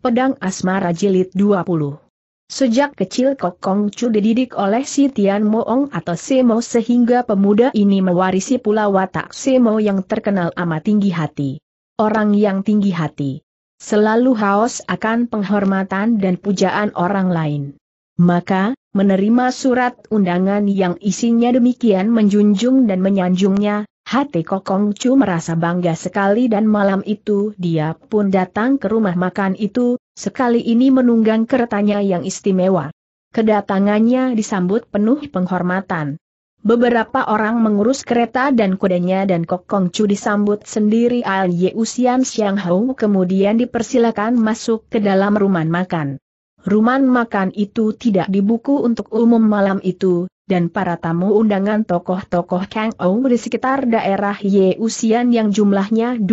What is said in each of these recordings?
Pedang Asmara Jilid 20 Sejak kecil Kok Kong Chu dididik oleh si Tian Moong atau Semo sehingga pemuda ini mewarisi pula watak Semo yang terkenal amat tinggi hati. Orang yang tinggi hati. Selalu haus akan penghormatan dan pujaan orang lain. Maka, menerima surat undangan yang isinya demikian menjunjung dan menyanjungnya, Hati Kokong Chu merasa bangga sekali dan malam itu dia pun datang ke rumah makan itu, sekali ini menunggang keretanya yang istimewa. Kedatangannya disambut penuh penghormatan. Beberapa orang mengurus kereta dan kudanya dan Kokong Chu disambut sendiri Al Usian Siang Hou kemudian dipersilakan masuk ke dalam rumah makan. Rumah makan itu tidak dibuku untuk umum malam itu, dan para tamu undangan tokoh-tokoh Kang Ou di sekitar daerah Yeusian yang jumlahnya 20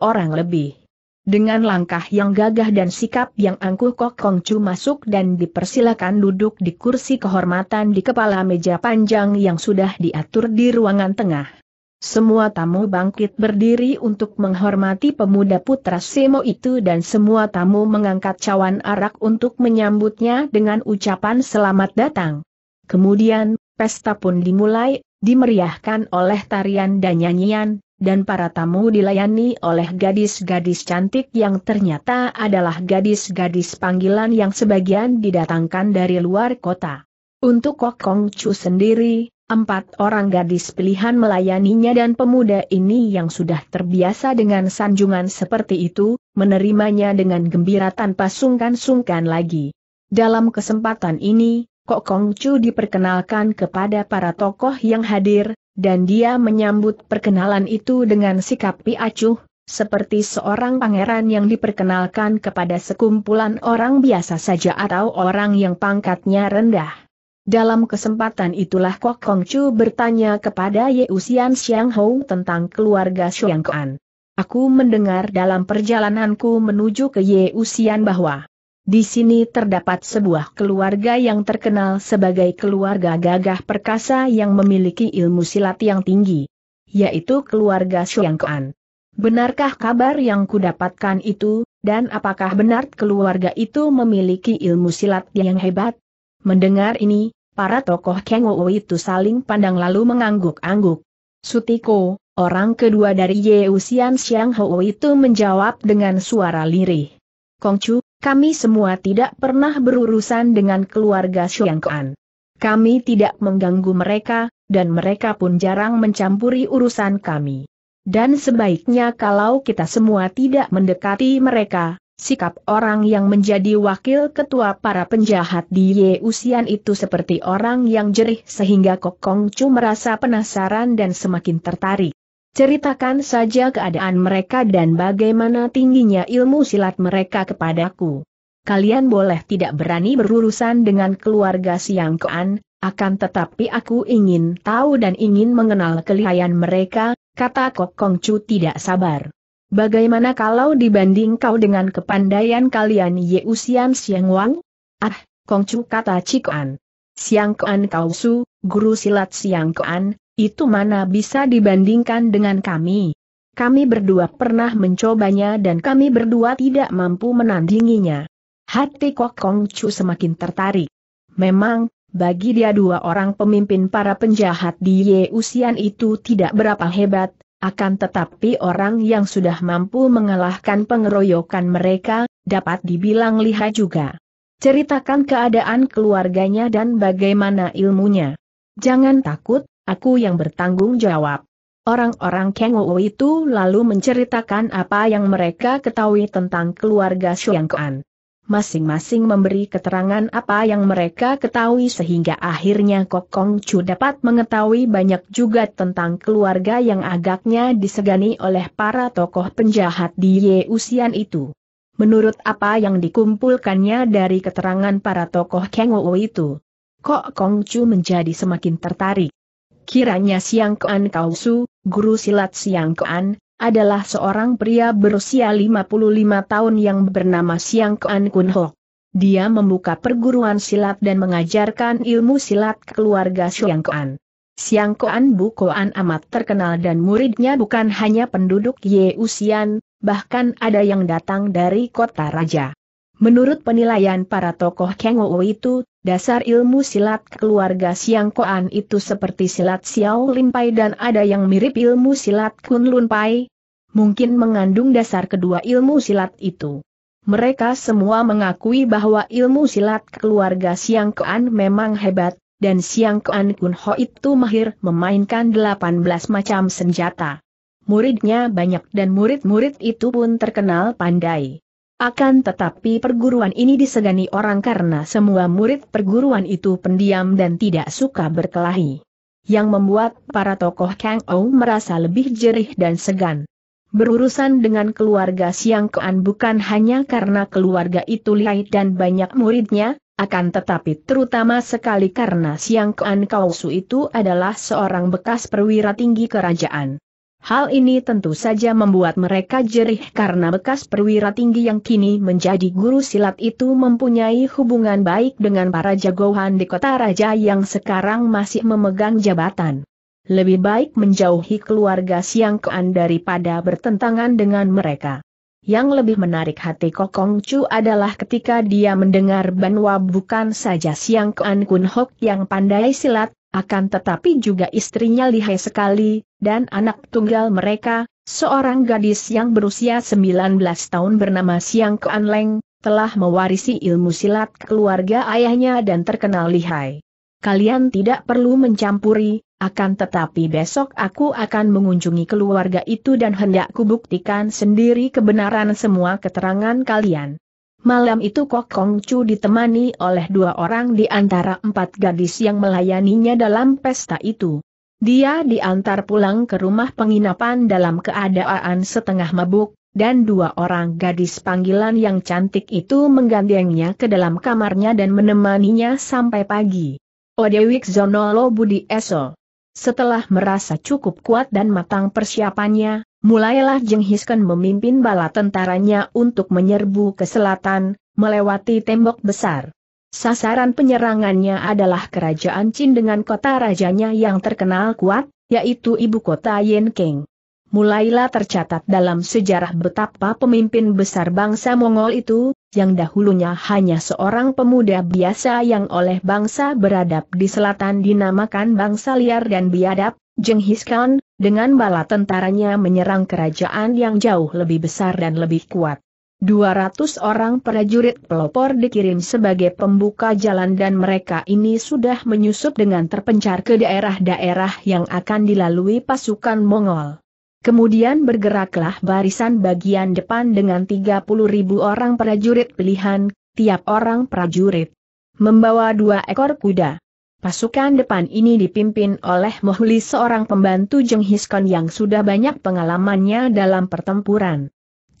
orang lebih. Dengan langkah yang gagah dan sikap yang angkuh Kok Kong Chu masuk dan dipersilakan duduk di kursi kehormatan di kepala meja panjang yang sudah diatur di ruangan tengah. Semua tamu bangkit berdiri untuk menghormati pemuda putra Semo itu dan semua tamu mengangkat cawan arak untuk menyambutnya dengan ucapan selamat datang. Kemudian, pesta pun dimulai, dimeriahkan oleh tarian dan nyanyian, dan para tamu dilayani oleh gadis-gadis cantik yang ternyata adalah gadis-gadis panggilan yang sebagian didatangkan dari luar kota. Untuk Kokong Chu sendiri, Empat orang gadis pilihan melayaninya dan pemuda ini yang sudah terbiasa dengan sanjungan seperti itu, menerimanya dengan gembira tanpa sungkan-sungkan lagi. Dalam kesempatan ini, Kok Kongcu diperkenalkan kepada para tokoh yang hadir, dan dia menyambut perkenalan itu dengan sikap piacuh, seperti seorang pangeran yang diperkenalkan kepada sekumpulan orang biasa saja atau orang yang pangkatnya rendah. Dalam kesempatan itulah Kok Kongcu bertanya kepada Ye Usian Xiang Hou tentang keluarga Xiang Kuan. Aku mendengar dalam perjalananku menuju ke Ye Usian bahwa di sini terdapat sebuah keluarga yang terkenal sebagai keluarga gagah perkasa yang memiliki ilmu silat yang tinggi, yaitu keluarga Shuangkuan. Benarkah kabar yang kudapatkan itu, dan apakah benar keluarga itu memiliki ilmu silat yang hebat? Mendengar ini, para tokoh Kengowo itu saling pandang lalu mengangguk-angguk. Sutiko, orang kedua dari Yeusian Xiang Hou itu menjawab dengan suara lirih. Kongcu, kami semua tidak pernah berurusan dengan keluarga Xiangkuan. Kami tidak mengganggu mereka, dan mereka pun jarang mencampuri urusan kami. Dan sebaiknya kalau kita semua tidak mendekati mereka, sikap orang yang menjadi wakil ketua para penjahat di Yeusian itu seperti orang yang jerih sehingga Kokong Chu merasa penasaran dan semakin tertarik. Ceritakan saja keadaan mereka dan bagaimana tingginya ilmu silat mereka kepadaku. Kalian boleh tidak berani berurusan dengan keluarga Siang Koan, akan tetapi aku ingin tahu dan ingin mengenal kelihayan mereka, kata Kok Kong Chu tidak sabar. Bagaimana kalau dibanding kau dengan kepandaian kalian Ye Usian Siang Wang? Ah, Kong Chu kata Cik Cikoan. Siang Koan Kau Su, guru silat Siang Koan, itu mana bisa dibandingkan dengan kami. Kami berdua pernah mencobanya dan kami berdua tidak mampu menandinginya. Hati Kok Kong Chu semakin tertarik. Memang, bagi dia dua orang pemimpin para penjahat di Yeusian itu tidak berapa hebat, akan tetapi orang yang sudah mampu mengalahkan pengeroyokan mereka, dapat dibilang liha juga. Ceritakan keadaan keluarganya dan bagaimana ilmunya. Jangan takut, aku yang bertanggung jawab. Orang-orang Kengowo itu lalu menceritakan apa yang mereka ketahui tentang keluarga Shuangkuan. Masing-masing memberi keterangan apa yang mereka ketahui sehingga akhirnya Kokong Chu dapat mengetahui banyak juga tentang keluarga yang agaknya disegani oleh para tokoh penjahat di Yeusian itu. Menurut apa yang dikumpulkannya dari keterangan para tokoh Kengowo itu, Kokong Chu menjadi semakin tertarik kiranya Siang Kean Kausu, guru silat Siang Kean, adalah seorang pria berusia 55 tahun yang bernama Siang Kean Kun Ho. Dia membuka perguruan silat dan mengajarkan ilmu silat keluarga Siang Kean. Siang Kuan Bu amat terkenal dan muridnya bukan hanya penduduk Yeusian, bahkan ada yang datang dari kota raja. Menurut penilaian para tokoh Kengou itu, dasar ilmu silat keluarga Siang Koan itu seperti silat Xiao Limpai dan ada yang mirip ilmu silat Kun Pai. Mungkin mengandung dasar kedua ilmu silat itu. Mereka semua mengakui bahwa ilmu silat keluarga Siang Koan memang hebat, dan Siang Kunho Kun Ho itu mahir memainkan 18 macam senjata. Muridnya banyak dan murid-murid itu pun terkenal pandai. Akan tetapi perguruan ini disegani orang karena semua murid perguruan itu pendiam dan tidak suka berkelahi. Yang membuat para tokoh Kang Ou merasa lebih jerih dan segan. Berurusan dengan keluarga Siang Kean bukan hanya karena keluarga itu lihai dan banyak muridnya, akan tetapi terutama sekali karena Siang Kean Kausu itu adalah seorang bekas perwira tinggi kerajaan. Hal ini tentu saja membuat mereka jerih karena bekas perwira tinggi yang kini menjadi guru silat itu mempunyai hubungan baik dengan para jagoan di kota raja yang sekarang masih memegang jabatan. Lebih baik menjauhi keluarga Siang Kean daripada bertentangan dengan mereka. Yang lebih menarik hati Kokong Chu adalah ketika dia mendengar Banwa bukan saja Siang Kean Kun Hok yang pandai silat, akan tetapi juga istrinya lihai sekali, dan anak tunggal mereka, seorang gadis yang berusia 19 tahun bernama Siang Kuan Leng, telah mewarisi ilmu silat keluarga ayahnya dan terkenal lihai. Kalian tidak perlu mencampuri, akan tetapi besok aku akan mengunjungi keluarga itu dan hendak kubuktikan sendiri kebenaran semua keterangan kalian. Malam itu Kok Kong Chu ditemani oleh dua orang di antara empat gadis yang melayaninya dalam pesta itu. Dia diantar pulang ke rumah penginapan dalam keadaan setengah mabuk, dan dua orang gadis panggilan yang cantik itu menggandengnya ke dalam kamarnya dan menemaninya sampai pagi. Odewik Zonolo Budi Eso. Setelah merasa cukup kuat dan matang persiapannya, mulailah Jenghis Khan memimpin bala tentaranya untuk menyerbu ke selatan, melewati tembok besar. Sasaran penyerangannya adalah kerajaan Qin dengan kota rajanya yang terkenal kuat, yaitu ibu kota Yenking. Mulailah tercatat dalam sejarah betapa pemimpin besar bangsa Mongol itu, yang dahulunya hanya seorang pemuda biasa yang oleh bangsa beradab di selatan dinamakan bangsa liar dan biadab, Jenghis Khan, dengan bala tentaranya menyerang kerajaan yang jauh lebih besar dan lebih kuat. 200 orang prajurit pelopor dikirim sebagai pembuka jalan dan mereka ini sudah menyusup dengan terpencar ke daerah-daerah yang akan dilalui pasukan Mongol. Kemudian bergeraklah barisan bagian depan dengan 30 orang prajurit pilihan, tiap orang prajurit membawa dua ekor kuda. Pasukan depan ini dipimpin oleh Mohli seorang pembantu Jeng Hiskon yang sudah banyak pengalamannya dalam pertempuran.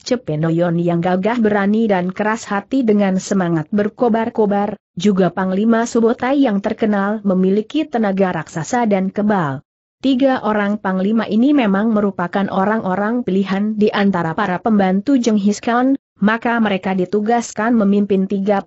Cepenoyon yang gagah berani dan keras hati dengan semangat berkobar-kobar, juga Panglima Subotai yang terkenal memiliki tenaga raksasa dan kebal. Tiga orang Panglima ini memang merupakan orang-orang pilihan di antara para pembantu Jeng Hiskon, maka mereka ditugaskan memimpin 30.000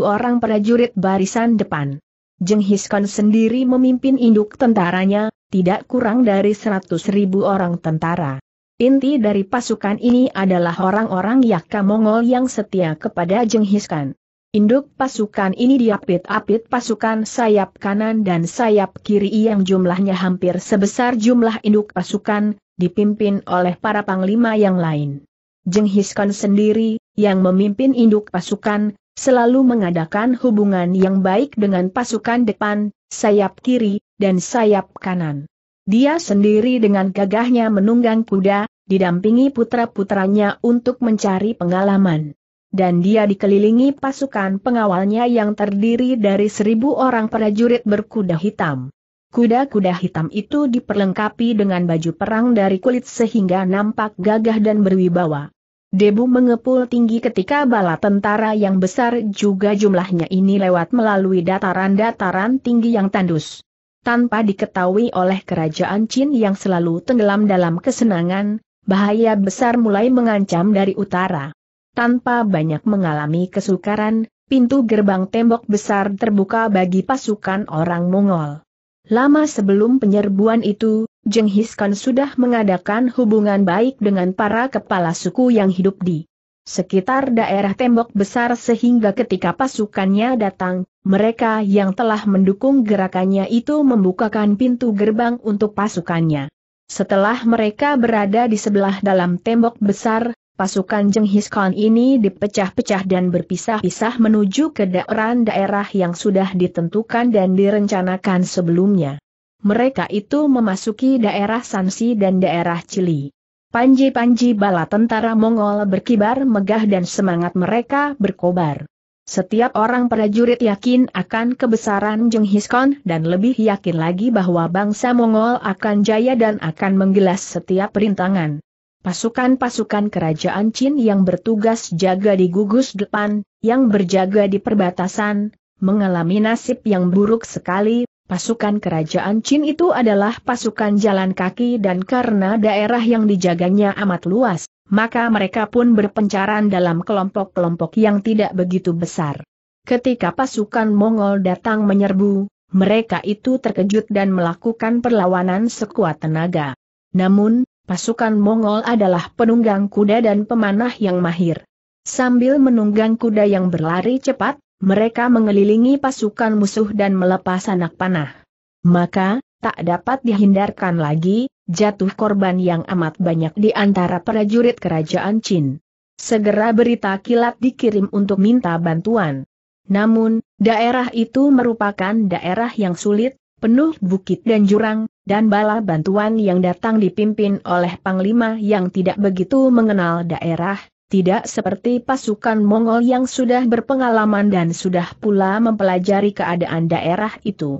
orang prajurit barisan depan. Jenghis Khan sendiri memimpin induk tentaranya, tidak kurang dari seratus ribu orang tentara. Inti dari pasukan ini adalah orang-orang Yakka Mongol yang setia kepada Jenghis Khan. Induk pasukan ini diapit-apit pasukan sayap kanan dan sayap kiri yang jumlahnya hampir sebesar jumlah induk pasukan, dipimpin oleh para panglima yang lain. Jenghis Khan sendiri, yang memimpin induk pasukan, selalu mengadakan hubungan yang baik dengan pasukan depan, sayap kiri, dan sayap kanan. Dia sendiri dengan gagahnya menunggang kuda, didampingi putra-putranya untuk mencari pengalaman. Dan dia dikelilingi pasukan pengawalnya yang terdiri dari seribu orang prajurit berkuda hitam. Kuda-kuda hitam itu diperlengkapi dengan baju perang dari kulit sehingga nampak gagah dan berwibawa. Debu mengepul tinggi ketika bala tentara yang besar juga jumlahnya ini lewat melalui dataran-dataran tinggi yang tandus. Tanpa diketahui oleh kerajaan Chin yang selalu tenggelam dalam kesenangan, bahaya besar mulai mengancam dari utara. Tanpa banyak mengalami kesukaran, pintu gerbang tembok besar terbuka bagi pasukan orang Mongol. Lama sebelum penyerbuan itu, Jenghis Khan sudah mengadakan hubungan baik dengan para kepala suku yang hidup di sekitar daerah tembok besar sehingga ketika pasukannya datang, mereka yang telah mendukung gerakannya itu membukakan pintu gerbang untuk pasukannya. Setelah mereka berada di sebelah dalam tembok besar, pasukan Jenghis Khan ini dipecah-pecah dan berpisah-pisah menuju ke daerah-daerah yang sudah ditentukan dan direncanakan sebelumnya mereka itu memasuki daerah Sansi dan daerah Cili. Panji-panji bala tentara Mongol berkibar megah dan semangat mereka berkobar. Setiap orang prajurit yakin akan kebesaran Jung Khan dan lebih yakin lagi bahwa bangsa Mongol akan jaya dan akan menggelas setiap perintangan. Pasukan-pasukan kerajaan Chin yang bertugas jaga di gugus depan, yang berjaga di perbatasan, mengalami nasib yang buruk sekali Pasukan kerajaan Qin itu adalah pasukan jalan kaki dan karena daerah yang dijaganya amat luas, maka mereka pun berpencaran dalam kelompok-kelompok yang tidak begitu besar. Ketika pasukan Mongol datang menyerbu, mereka itu terkejut dan melakukan perlawanan sekuat tenaga. Namun, pasukan Mongol adalah penunggang kuda dan pemanah yang mahir. Sambil menunggang kuda yang berlari cepat, mereka mengelilingi pasukan musuh dan melepas anak panah. Maka, tak dapat dihindarkan lagi, jatuh korban yang amat banyak di antara prajurit kerajaan Qin. Segera berita kilat dikirim untuk minta bantuan. Namun, daerah itu merupakan daerah yang sulit, penuh bukit dan jurang, dan bala bantuan yang datang dipimpin oleh Panglima yang tidak begitu mengenal daerah, tidak seperti pasukan Mongol yang sudah berpengalaman dan sudah pula mempelajari keadaan daerah itu.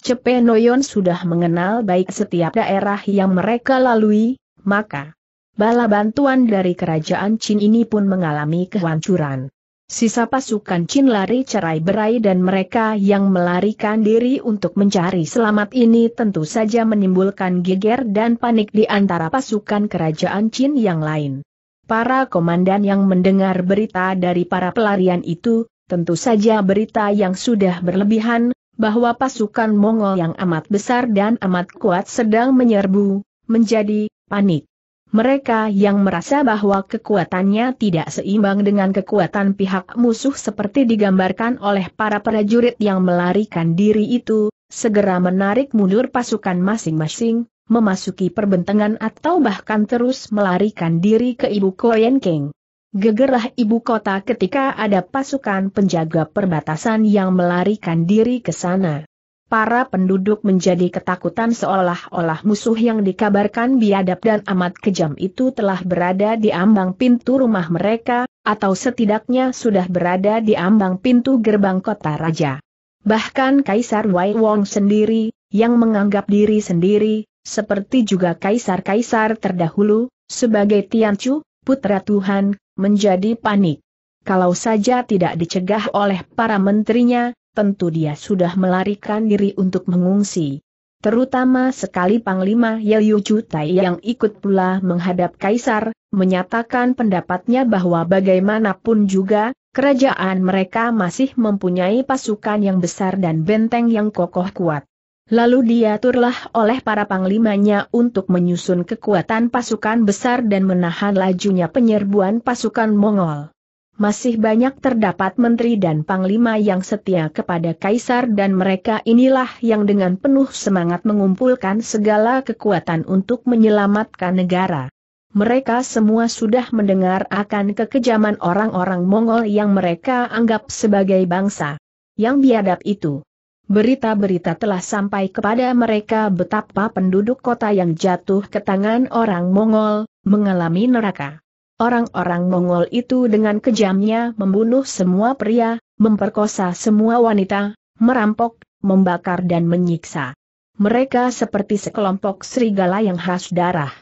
Cepe Noyon sudah mengenal baik setiap daerah yang mereka lalui, maka bala bantuan dari kerajaan Chin ini pun mengalami kehancuran. Sisa pasukan Chin lari cerai berai dan mereka yang melarikan diri untuk mencari selamat ini tentu saja menimbulkan geger dan panik di antara pasukan kerajaan Chin yang lain. Para komandan yang mendengar berita dari para pelarian itu, tentu saja berita yang sudah berlebihan, bahwa pasukan Mongol yang amat besar dan amat kuat sedang menyerbu, menjadi panik. Mereka yang merasa bahwa kekuatannya tidak seimbang dengan kekuatan pihak musuh seperti digambarkan oleh para prajurit yang melarikan diri itu, segera menarik mundur pasukan masing-masing, memasuki perbentangan atau bahkan terus melarikan diri ke ibu King. Gegerah ibu kota ketika ada pasukan penjaga perbatasan yang melarikan diri ke sana. Para penduduk menjadi ketakutan seolah-olah musuh yang dikabarkan biadab dan amat kejam itu telah berada di ambang pintu rumah mereka, atau setidaknya sudah berada di ambang pintu gerbang kota raja. Bahkan Kaisar Wei Wong sendiri, yang menganggap diri sendiri, seperti juga kaisar-kaisar terdahulu, sebagai Tianchu, putra Tuhan, menjadi panik. Kalau saja tidak dicegah oleh para menterinya, tentu dia sudah melarikan diri untuk mengungsi. Terutama sekali Panglima Yayu Tai yang ikut pula menghadap Kaisar, menyatakan pendapatnya bahwa bagaimanapun juga, kerajaan mereka masih mempunyai pasukan yang besar dan benteng yang kokoh kuat. Lalu diaturlah oleh para panglimanya untuk menyusun kekuatan pasukan besar dan menahan lajunya penyerbuan pasukan Mongol. Masih banyak terdapat menteri dan panglima yang setia kepada kaisar dan mereka inilah yang dengan penuh semangat mengumpulkan segala kekuatan untuk menyelamatkan negara. Mereka semua sudah mendengar akan kekejaman orang-orang Mongol yang mereka anggap sebagai bangsa yang biadab itu. Berita-berita telah sampai kepada mereka betapa penduduk kota yang jatuh ke tangan orang Mongol, mengalami neraka. Orang-orang Mongol itu dengan kejamnya membunuh semua pria, memperkosa semua wanita, merampok, membakar dan menyiksa. Mereka seperti sekelompok serigala yang khas darah.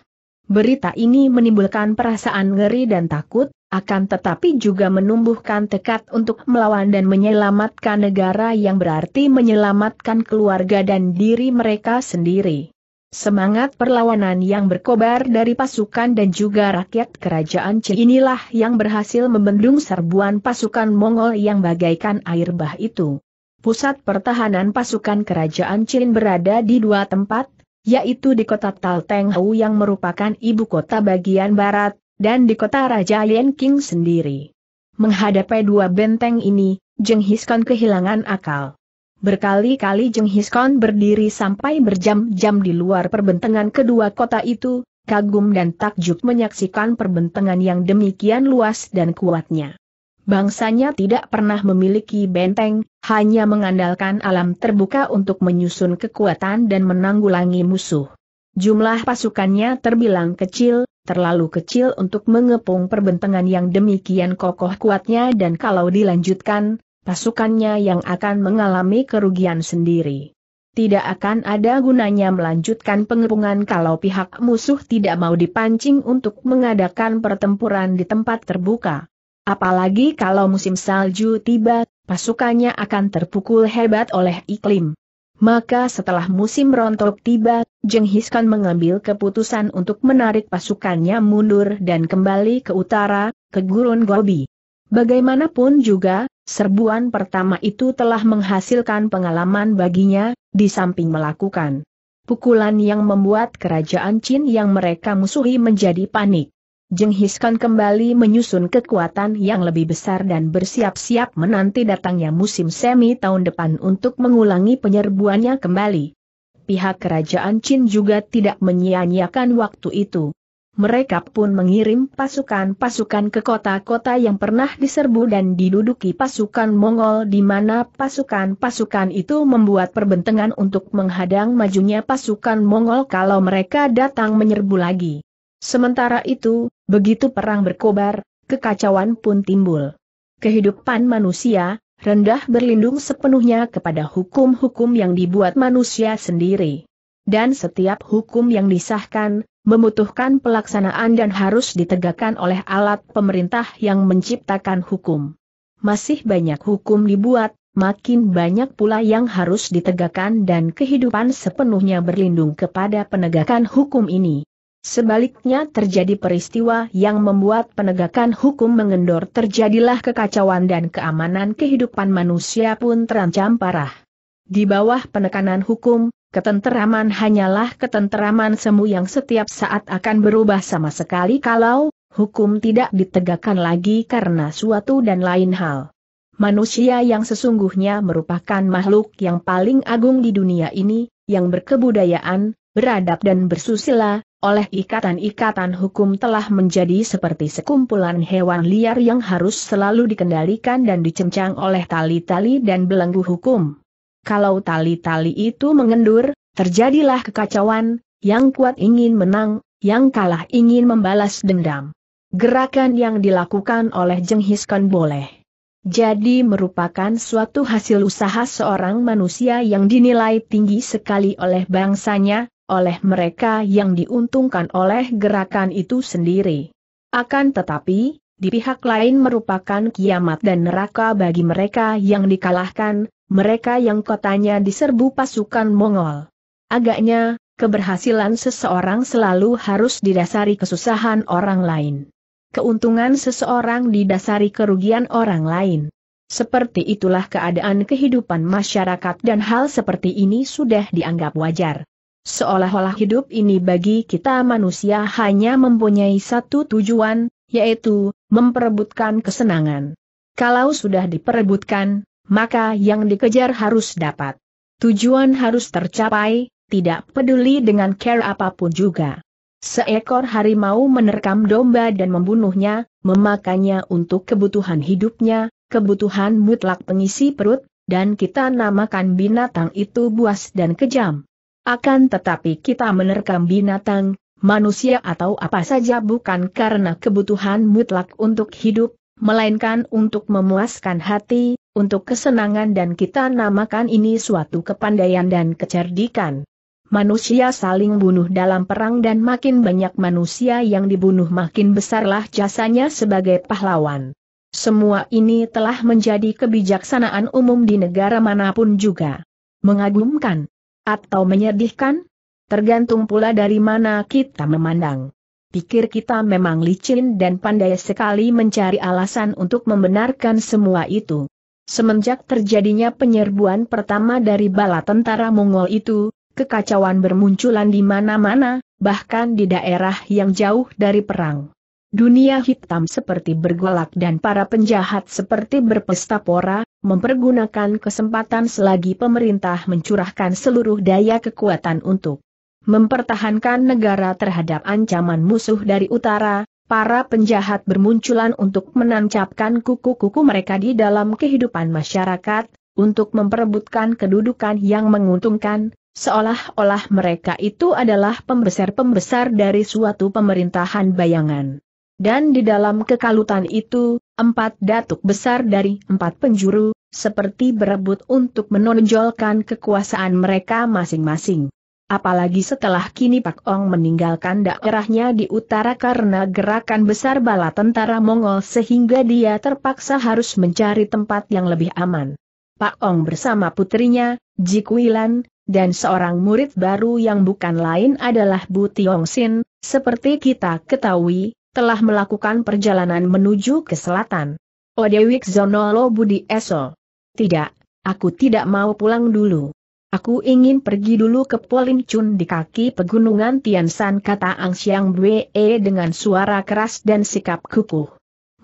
Berita ini menimbulkan perasaan ngeri dan takut, akan tetapi juga menumbuhkan tekad untuk melawan dan menyelamatkan negara yang berarti menyelamatkan keluarga dan diri mereka sendiri. Semangat perlawanan yang berkobar dari pasukan dan juga rakyat kerajaan Cina inilah yang berhasil membendung serbuan pasukan Mongol yang bagaikan air bah itu. Pusat pertahanan pasukan kerajaan Cina berada di dua tempat, yaitu di kota Talteng yang merupakan ibu kota bagian barat, dan di kota Raja Alien King sendiri. Menghadapi dua benteng ini, Jeng Hiskon kehilangan akal. Berkali-kali Jeng Hiskon berdiri sampai berjam-jam di luar perbentengan kedua kota itu, kagum dan takjub menyaksikan perbentengan yang demikian luas dan kuatnya. Bangsanya tidak pernah memiliki benteng, hanya mengandalkan alam terbuka untuk menyusun kekuatan dan menanggulangi musuh. Jumlah pasukannya terbilang kecil, terlalu kecil untuk mengepung perbentangan yang demikian kokoh kuatnya dan kalau dilanjutkan, pasukannya yang akan mengalami kerugian sendiri. Tidak akan ada gunanya melanjutkan pengepungan kalau pihak musuh tidak mau dipancing untuk mengadakan pertempuran di tempat terbuka. Apalagi kalau musim salju tiba, pasukannya akan terpukul hebat oleh iklim. Maka setelah musim rontok tiba, Jenghis Khan mengambil keputusan untuk menarik pasukannya mundur dan kembali ke utara, ke Gurun Gobi. Bagaimanapun juga, serbuan pertama itu telah menghasilkan pengalaman baginya, di samping melakukan pukulan yang membuat kerajaan Chin yang mereka musuhi menjadi panik. Jenghis Hiskan kembali menyusun kekuatan yang lebih besar dan bersiap-siap menanti datangnya musim semi tahun depan untuk mengulangi penyerbuannya kembali. Pihak kerajaan Qin juga tidak menyia-nyiakan waktu itu. Mereka pun mengirim pasukan-pasukan ke kota-kota yang pernah diserbu dan diduduki pasukan Mongol di mana pasukan-pasukan itu membuat perbentengan untuk menghadang majunya pasukan Mongol kalau mereka datang menyerbu lagi. Sementara itu, begitu perang berkobar, kekacauan pun timbul. Kehidupan manusia, rendah berlindung sepenuhnya kepada hukum-hukum yang dibuat manusia sendiri. Dan setiap hukum yang disahkan, membutuhkan pelaksanaan dan harus ditegakkan oleh alat pemerintah yang menciptakan hukum. Masih banyak hukum dibuat, makin banyak pula yang harus ditegakkan dan kehidupan sepenuhnya berlindung kepada penegakan hukum ini. Sebaliknya terjadi peristiwa yang membuat penegakan hukum mengendor terjadilah kekacauan dan keamanan kehidupan manusia pun terancam parah. Di bawah penekanan hukum, ketenteraman hanyalah ketenteraman semu yang setiap saat akan berubah sama sekali kalau hukum tidak ditegakkan lagi karena suatu dan lain hal. Manusia yang sesungguhnya merupakan makhluk yang paling agung di dunia ini, yang berkebudayaan, beradab dan bersusila, oleh ikatan-ikatan hukum telah menjadi seperti sekumpulan hewan liar yang harus selalu dikendalikan dan dicencang oleh tali-tali dan belenggu hukum. Kalau tali-tali itu mengendur, terjadilah kekacauan, yang kuat ingin menang, yang kalah ingin membalas dendam. Gerakan yang dilakukan oleh Jenghis Khan boleh jadi merupakan suatu hasil usaha seorang manusia yang dinilai tinggi sekali oleh bangsanya, oleh mereka yang diuntungkan oleh gerakan itu sendiri. Akan tetapi, di pihak lain merupakan kiamat dan neraka bagi mereka yang dikalahkan, mereka yang kotanya diserbu pasukan Mongol. Agaknya, keberhasilan seseorang selalu harus didasari kesusahan orang lain. Keuntungan seseorang didasari kerugian orang lain. Seperti itulah keadaan kehidupan masyarakat dan hal seperti ini sudah dianggap wajar. Seolah-olah hidup ini bagi kita manusia hanya mempunyai satu tujuan, yaitu memperebutkan kesenangan. Kalau sudah diperebutkan, maka yang dikejar harus dapat. Tujuan harus tercapai, tidak peduli dengan care apapun juga. Seekor harimau menerkam domba dan membunuhnya, memakannya untuk kebutuhan hidupnya, kebutuhan mutlak pengisi perut, dan kita namakan binatang itu buas dan kejam. Akan tetapi kita menerkam binatang, manusia atau apa saja bukan karena kebutuhan mutlak untuk hidup, melainkan untuk memuaskan hati, untuk kesenangan dan kita namakan ini suatu kepandaian dan kecerdikan. Manusia saling bunuh dalam perang dan makin banyak manusia yang dibunuh makin besarlah jasanya sebagai pahlawan. Semua ini telah menjadi kebijaksanaan umum di negara manapun juga. Mengagumkan atau menyedihkan? Tergantung pula dari mana kita memandang. Pikir kita memang licin dan pandai sekali mencari alasan untuk membenarkan semua itu. Semenjak terjadinya penyerbuan pertama dari bala tentara Mongol itu, kekacauan bermunculan di mana-mana, bahkan di daerah yang jauh dari perang. Dunia hitam seperti bergolak dan para penjahat seperti berpesta pora, mempergunakan kesempatan selagi pemerintah mencurahkan seluruh daya kekuatan untuk mempertahankan negara terhadap ancaman musuh dari utara, para penjahat bermunculan untuk menancapkan kuku-kuku mereka di dalam kehidupan masyarakat, untuk memperebutkan kedudukan yang menguntungkan, seolah-olah mereka itu adalah pembesar-pembesar dari suatu pemerintahan bayangan. Dan di dalam kekalutan itu, empat datuk besar dari empat penjuru, seperti berebut untuk menonjolkan kekuasaan mereka masing-masing. Apalagi setelah kini Pak Ong meninggalkan daerahnya di utara karena gerakan besar bala tentara Mongol sehingga dia terpaksa harus mencari tempat yang lebih aman. Pak Ong bersama putrinya, Ji Kuilan, dan seorang murid baru yang bukan lain adalah Bu Tiong Sin, seperti kita ketahui, telah melakukan perjalanan menuju ke selatan. Odewik Zonolo Budi Eso. Tidak, aku tidak mau pulang dulu. Aku ingin pergi dulu ke Polincun di kaki pegunungan Tiansan kata Ang Siang Bwe e dengan suara keras dan sikap kukuh.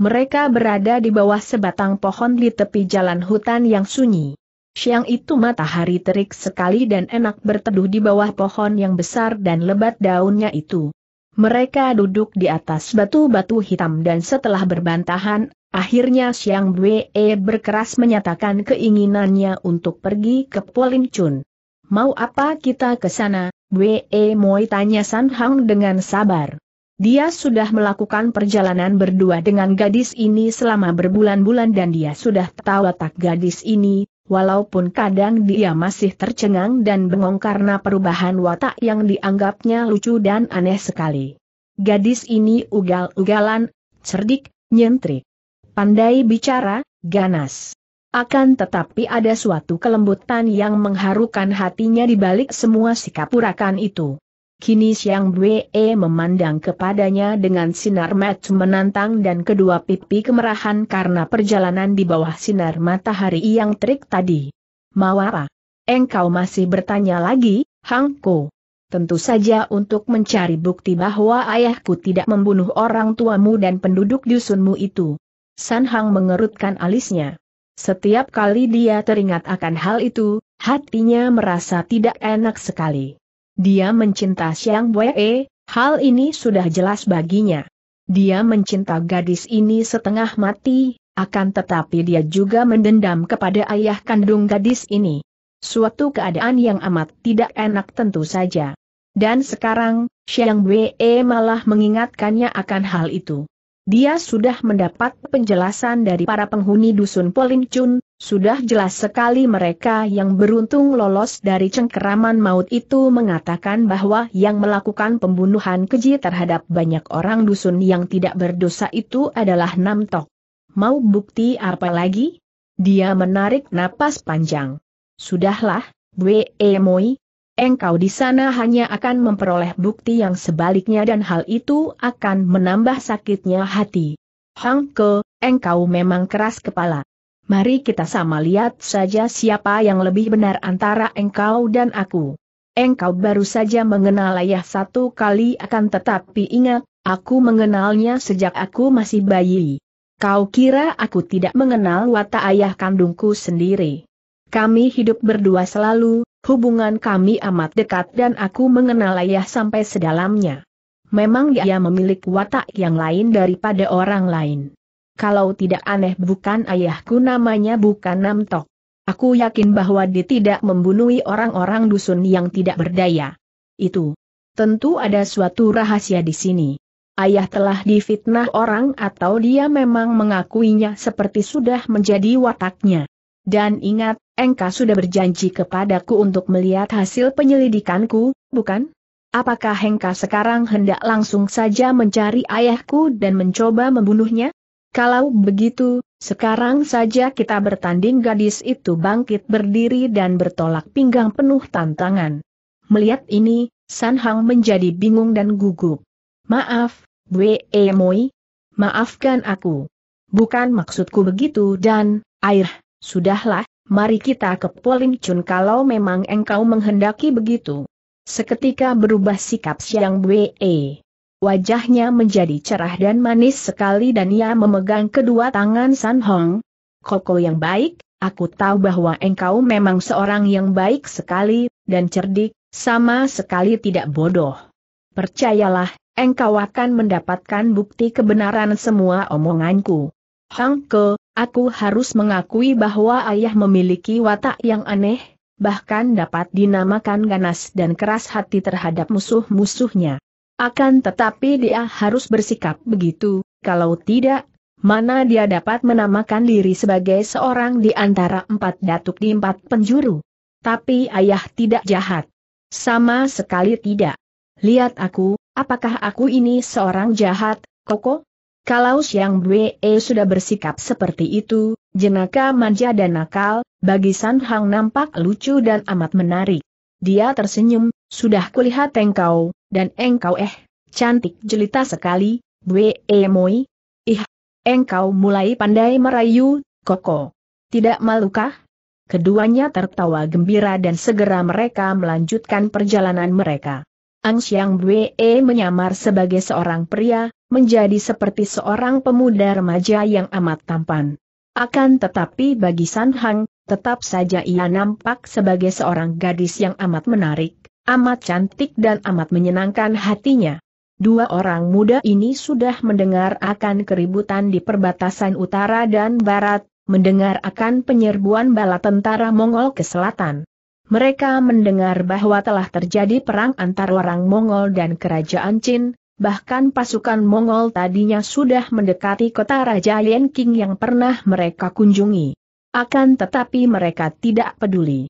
Mereka berada di bawah sebatang pohon di tepi jalan hutan yang sunyi. Siang itu matahari terik sekali dan enak berteduh di bawah pohon yang besar dan lebat daunnya itu. Mereka duduk di atas batu-batu hitam dan setelah berbantahan, akhirnya Siang Bwe berkeras menyatakan keinginannya untuk pergi ke Chun. Mau apa kita ke sana, Bwe Moi tanya San Hang dengan sabar. Dia sudah melakukan perjalanan berdua dengan gadis ini selama berbulan-bulan dan dia sudah tahu tak gadis ini, walaupun kadang dia masih tercengang dan bengong karena perubahan watak yang dianggapnya lucu dan aneh sekali. Gadis ini ugal-ugalan, cerdik, nyentrik, pandai bicara, ganas. Akan tetapi ada suatu kelembutan yang mengharukan hatinya di balik semua sikap urakan itu. Kini Siang Bue memandang kepadanya dengan sinar mata menantang dan kedua pipi kemerahan karena perjalanan di bawah sinar matahari yang terik tadi. Mau apa? Engkau masih bertanya lagi, Ko. Tentu saja untuk mencari bukti bahwa ayahku tidak membunuh orang tuamu dan penduduk dusunmu itu. San Hang mengerutkan alisnya. Setiap kali dia teringat akan hal itu, hatinya merasa tidak enak sekali. Dia mencinta Siang Wei, hal ini sudah jelas baginya. Dia mencinta gadis ini setengah mati, akan tetapi dia juga mendendam kepada ayah kandung gadis ini. Suatu keadaan yang amat tidak enak tentu saja. Dan sekarang, Xiang Wei malah mengingatkannya akan hal itu. Dia sudah mendapat penjelasan dari para penghuni dusun Polincun, sudah jelas sekali mereka yang beruntung lolos dari cengkeraman maut itu mengatakan bahwa yang melakukan pembunuhan keji terhadap banyak orang dusun yang tidak berdosa itu adalah Tok. Mau bukti apa lagi? Dia menarik napas panjang. Sudahlah, Bwe Moi, engkau di sana hanya akan memperoleh bukti yang sebaliknya dan hal itu akan menambah sakitnya hati. Hang Ke, engkau memang keras kepala. Mari kita sama lihat saja siapa yang lebih benar antara engkau dan aku. Engkau baru saja mengenal ayah satu kali akan tetapi ingat, aku mengenalnya sejak aku masih bayi. Kau kira aku tidak mengenal watak ayah kandungku sendiri. Kami hidup berdua selalu, hubungan kami amat dekat dan aku mengenal ayah sampai sedalamnya. Memang dia memiliki watak yang lain daripada orang lain kalau tidak aneh bukan ayahku namanya bukan Namtok. Aku yakin bahwa dia tidak membunuhi orang-orang dusun yang tidak berdaya. Itu. Tentu ada suatu rahasia di sini. Ayah telah difitnah orang atau dia memang mengakuinya seperti sudah menjadi wataknya. Dan ingat, engkau sudah berjanji kepadaku untuk melihat hasil penyelidikanku, bukan? Apakah Engkau sekarang hendak langsung saja mencari ayahku dan mencoba membunuhnya? Kalau begitu, sekarang saja kita bertanding gadis itu bangkit berdiri dan bertolak pinggang penuh tantangan. Melihat ini, San Hang menjadi bingung dan gugup. Maaf, Bwe Moi. Maafkan aku. Bukan maksudku begitu dan, air, sudahlah, mari kita ke Polim Chun kalau memang engkau menghendaki begitu. Seketika berubah sikap Siang Bwe wajahnya menjadi cerah dan manis sekali dan ia memegang kedua tangan San Hong. Koko yang baik, aku tahu bahwa engkau memang seorang yang baik sekali, dan cerdik, sama sekali tidak bodoh. Percayalah, engkau akan mendapatkan bukti kebenaran semua omonganku. Hong Ke, aku harus mengakui bahwa ayah memiliki watak yang aneh, bahkan dapat dinamakan ganas dan keras hati terhadap musuh-musuhnya. Akan tetapi dia harus bersikap begitu, kalau tidak, mana dia dapat menamakan diri sebagai seorang di antara empat datuk di empat penjuru. Tapi ayah tidak jahat. Sama sekali tidak. Lihat aku, apakah aku ini seorang jahat, Koko? Kalau Siang Bwe sudah bersikap seperti itu, jenaka manja dan nakal, bagi San Hang nampak lucu dan amat menarik. Dia tersenyum, sudah kulihat engkau, dan engkau eh, cantik jelita sekali, bwe moi. Ih, engkau mulai pandai merayu, koko. Tidak malukah? Keduanya tertawa gembira dan segera mereka melanjutkan perjalanan mereka. Ang Siang Bwe e menyamar sebagai seorang pria, menjadi seperti seorang pemuda remaja yang amat tampan. Akan tetapi bagi San Hang, tetap saja ia nampak sebagai seorang gadis yang amat menarik. Amat cantik dan amat menyenangkan hatinya. Dua orang muda ini sudah mendengar akan keributan di perbatasan utara dan barat, mendengar akan penyerbuan bala tentara Mongol ke selatan. Mereka mendengar bahwa telah terjadi perang antara orang Mongol dan kerajaan Qin, Bahkan pasukan Mongol tadinya sudah mendekati kota Raja Lian King yang pernah mereka kunjungi. Akan tetapi mereka tidak peduli.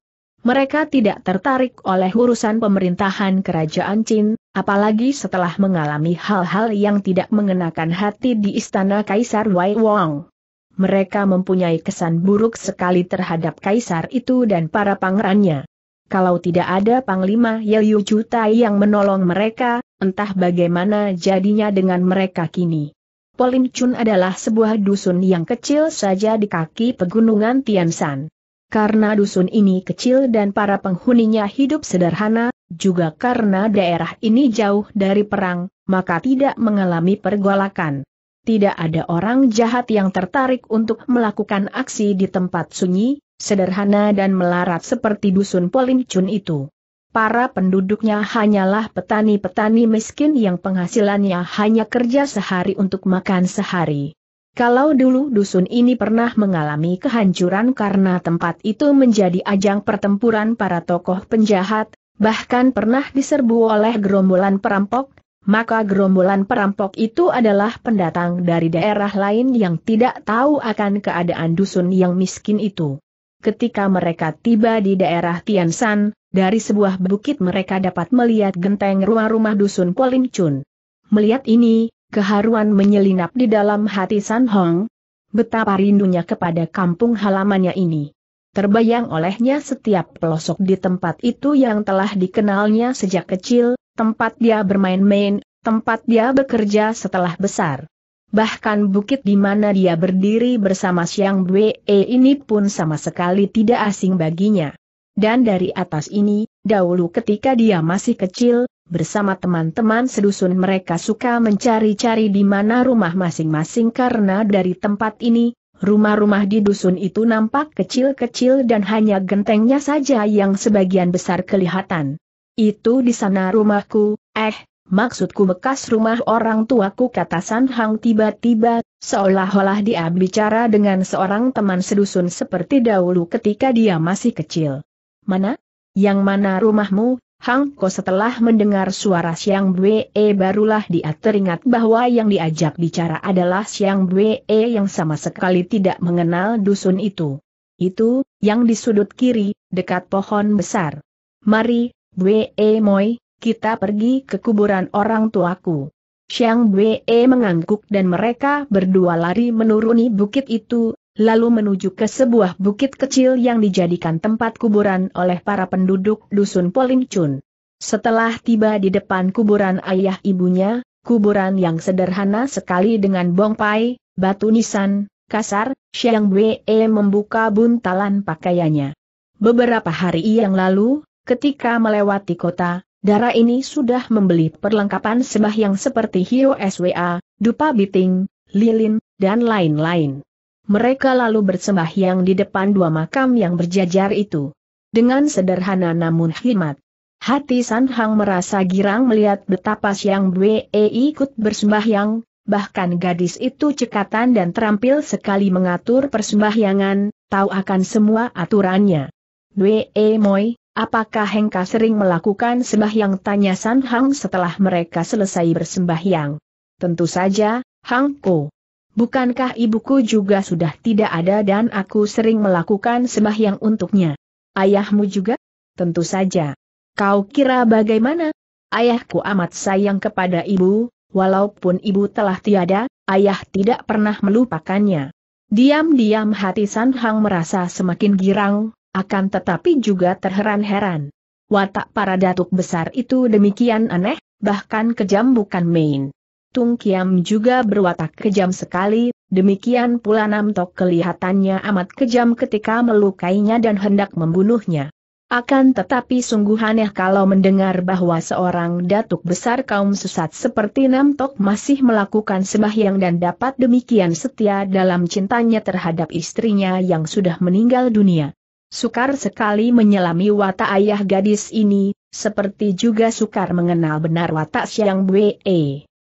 Mereka tidak tertarik oleh urusan pemerintahan kerajaan Qin, apalagi setelah mengalami hal-hal yang tidak mengenakan hati di istana Kaisar Wei Wang. Mereka mempunyai kesan buruk sekali terhadap kaisar itu dan para pangerannya. Kalau tidak ada Panglima Yeliu Cutai yang menolong mereka, entah bagaimana jadinya dengan mereka kini. Polim Chun adalah sebuah dusun yang kecil saja di kaki pegunungan Tian San karena dusun ini kecil dan para penghuninya hidup sederhana, juga karena daerah ini jauh dari perang, maka tidak mengalami pergolakan. Tidak ada orang jahat yang tertarik untuk melakukan aksi di tempat sunyi, sederhana dan melarat seperti dusun Polimcun itu. Para penduduknya hanyalah petani-petani miskin yang penghasilannya hanya kerja sehari untuk makan sehari. Kalau dulu dusun ini pernah mengalami kehancuran karena tempat itu menjadi ajang pertempuran para tokoh penjahat, bahkan pernah diserbu oleh gerombolan perampok, maka gerombolan perampok itu adalah pendatang dari daerah lain yang tidak tahu akan keadaan dusun yang miskin itu. Ketika mereka tiba di daerah Tiansan, dari sebuah bukit mereka dapat melihat genteng rumah-rumah dusun Chun. Melihat ini, keharuan menyelinap di dalam hati San Hong. Betapa rindunya kepada kampung halamannya ini. Terbayang olehnya setiap pelosok di tempat itu yang telah dikenalnya sejak kecil, tempat dia bermain-main, tempat dia bekerja setelah besar. Bahkan bukit di mana dia berdiri bersama Siang Bue ini pun sama sekali tidak asing baginya. Dan dari atas ini, dahulu ketika dia masih kecil, Bersama teman-teman sedusun mereka suka mencari-cari di mana rumah masing-masing karena dari tempat ini, rumah-rumah di dusun itu nampak kecil-kecil dan hanya gentengnya saja yang sebagian besar kelihatan. Itu di sana rumahku, eh, maksudku bekas rumah orang tuaku kata San Hang tiba-tiba, seolah-olah dia bicara dengan seorang teman sedusun seperti dahulu ketika dia masih kecil. Mana? Yang mana rumahmu? Hang Ko setelah mendengar suara Siang Bwe eh, barulah dia teringat bahwa yang diajak bicara adalah Siang Bwe eh, yang sama sekali tidak mengenal dusun itu. Itu, yang di sudut kiri, dekat pohon besar. Mari, Bwe eh, Moi, kita pergi ke kuburan orang tuaku. Siang Bwe mengangguk dan mereka berdua lari menuruni bukit itu, lalu menuju ke sebuah bukit kecil yang dijadikan tempat kuburan oleh para penduduk dusun Polimcun. Setelah tiba di depan kuburan ayah ibunya, kuburan yang sederhana sekali dengan bongpai, batu nisan, kasar, Xiang Wei membuka buntalan pakaiannya. Beberapa hari yang lalu, ketika melewati kota, darah ini sudah membeli perlengkapan sembahyang seperti Hio SWA, dupa biting, lilin, dan lain-lain mereka lalu bersembahyang di depan dua makam yang berjajar itu. Dengan sederhana namun khidmat. Hati San Hang merasa girang melihat betapa Siang Bwee ikut bersembahyang, bahkan gadis itu cekatan dan terampil sekali mengatur persembahyangan, tahu akan semua aturannya. Bwee Moi, apakah Hengka sering melakukan sembahyang tanya San Hang setelah mereka selesai bersembahyang? Tentu saja, Hang Ko, Bukankah ibuku juga sudah tidak ada dan aku sering melakukan sembahyang untuknya? Ayahmu juga? Tentu saja. Kau kira bagaimana? Ayahku amat sayang kepada ibu, walaupun ibu telah tiada, ayah tidak pernah melupakannya. Diam-diam hati San Hang merasa semakin girang, akan tetapi juga terheran-heran. Watak para datuk besar itu demikian aneh, bahkan kejam bukan main. Tung Kiam juga berwatak kejam sekali, demikian pula Nam Tok kelihatannya amat kejam ketika melukainya dan hendak membunuhnya. Akan tetapi sungguh aneh kalau mendengar bahwa seorang datuk besar kaum sesat seperti Nam Tok masih melakukan sembahyang dan dapat demikian setia dalam cintanya terhadap istrinya yang sudah meninggal dunia. Sukar sekali menyelami watak ayah gadis ini, seperti juga sukar mengenal benar watak Siang Bwe.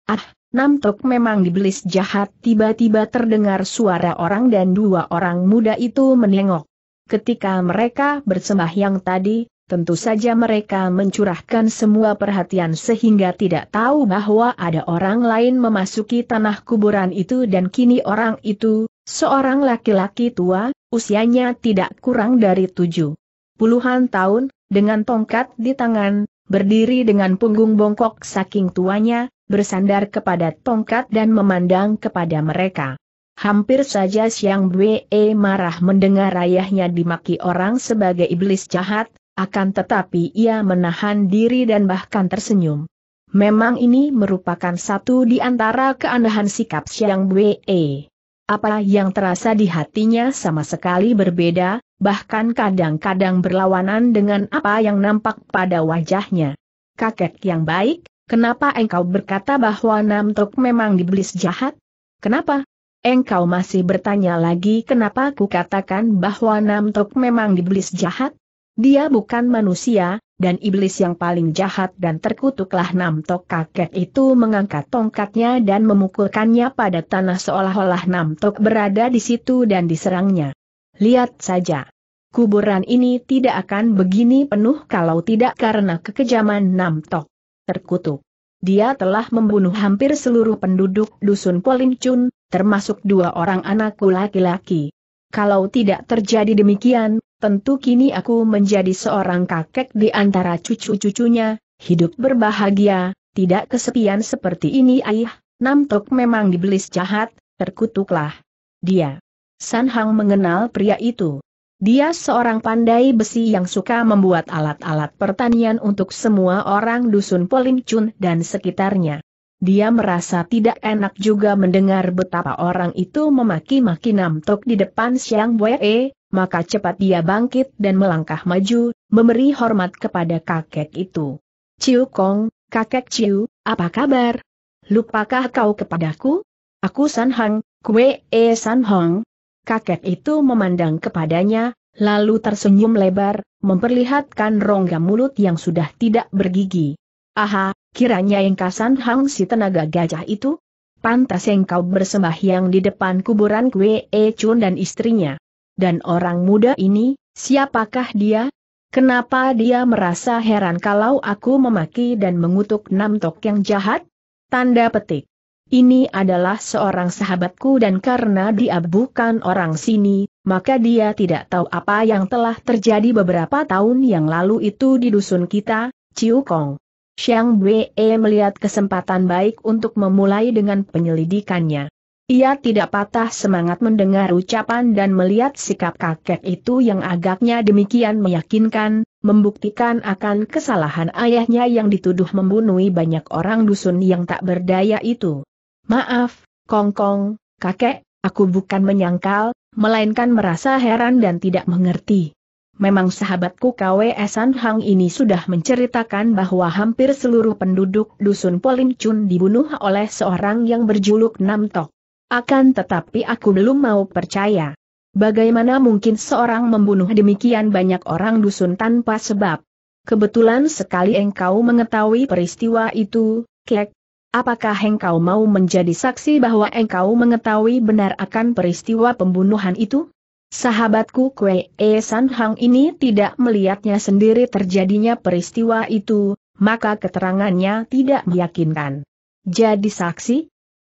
Ah, Namtok memang dibelis jahat tiba-tiba terdengar suara orang dan dua orang muda itu menengok. Ketika mereka bersembah yang tadi, tentu saja mereka mencurahkan semua perhatian sehingga tidak tahu bahwa ada orang lain memasuki tanah kuburan itu dan kini orang itu, seorang laki-laki tua, usianya tidak kurang dari tujuh puluhan tahun, dengan tongkat di tangan, berdiri dengan punggung bongkok saking tuanya, bersandar kepada tongkat dan memandang kepada mereka. Hampir saja Siang Bwe e marah mendengar ayahnya dimaki orang sebagai iblis jahat, akan tetapi ia menahan diri dan bahkan tersenyum. Memang ini merupakan satu di antara keanehan sikap Siang Bwe. E. Apa yang terasa di hatinya sama sekali berbeda, bahkan kadang-kadang berlawanan dengan apa yang nampak pada wajahnya. Kakek yang baik, Kenapa engkau berkata bahwa Nam Tok memang dibelis jahat? Kenapa? Engkau masih bertanya lagi kenapa aku katakan bahwa Tok memang dibelis jahat? Dia bukan manusia, dan iblis yang paling jahat dan terkutuklah Nam Tok kakek itu mengangkat tongkatnya dan memukulkannya pada tanah seolah-olah Nam Tok berada di situ dan diserangnya. Lihat saja. Kuburan ini tidak akan begini penuh kalau tidak karena kekejaman Nam Tok terkutuk. Dia telah membunuh hampir seluruh penduduk dusun Polincun, termasuk dua orang anakku laki-laki. Kalau tidak terjadi demikian, tentu kini aku menjadi seorang kakek di antara cucu-cucunya, hidup berbahagia, tidak kesepian seperti ini ayah, Namtok memang dibelis jahat, terkutuklah. Dia. Sanhang mengenal pria itu. Dia seorang pandai besi yang suka membuat alat-alat pertanian untuk semua orang dusun Polimcun dan sekitarnya. Dia merasa tidak enak juga mendengar betapa orang itu memaki-maki Namtok di depan Siang Wee, maka cepat dia bangkit dan melangkah maju, memberi hormat kepada kakek itu. Ciu Kong, kakek Ciu, apa kabar? Lupakah kau kepadaku? Aku San Hang, Kue e San Hong, kakek itu memandang kepadanya, lalu tersenyum lebar, memperlihatkan rongga mulut yang sudah tidak bergigi. Aha, kiranya engkasan Hang si tenaga gajah itu? Pantas engkau bersembahyang di depan kuburan Kwe E Chun dan istrinya. Dan orang muda ini, siapakah dia? Kenapa dia merasa heran kalau aku memaki dan mengutuk Nam Tok yang jahat? Tanda petik. Ini adalah seorang sahabatku dan karena dia bukan orang sini, maka dia tidak tahu apa yang telah terjadi beberapa tahun yang lalu itu di dusun kita, Ciu Kong. Xiang Wei melihat kesempatan baik untuk memulai dengan penyelidikannya. Ia tidak patah semangat mendengar ucapan dan melihat sikap kakek itu yang agaknya demikian meyakinkan, membuktikan akan kesalahan ayahnya yang dituduh membunuh banyak orang dusun yang tak berdaya itu. Maaf, Kongkong, kakek, aku bukan menyangkal, melainkan merasa heran dan tidak mengerti. Memang sahabatku KWS Esan Hang ini sudah menceritakan bahwa hampir seluruh penduduk dusun Polim Chun dibunuh oleh seorang yang berjuluk Nam Tok. Akan tetapi aku belum mau percaya. Bagaimana mungkin seorang membunuh demikian banyak orang dusun tanpa sebab? Kebetulan sekali engkau mengetahui peristiwa itu, Kek, Apakah engkau mau menjadi saksi bahwa engkau mengetahui benar akan peristiwa pembunuhan itu? Sahabatku Kue E San Hang ini tidak melihatnya sendiri terjadinya peristiwa itu, maka keterangannya tidak meyakinkan. Jadi saksi?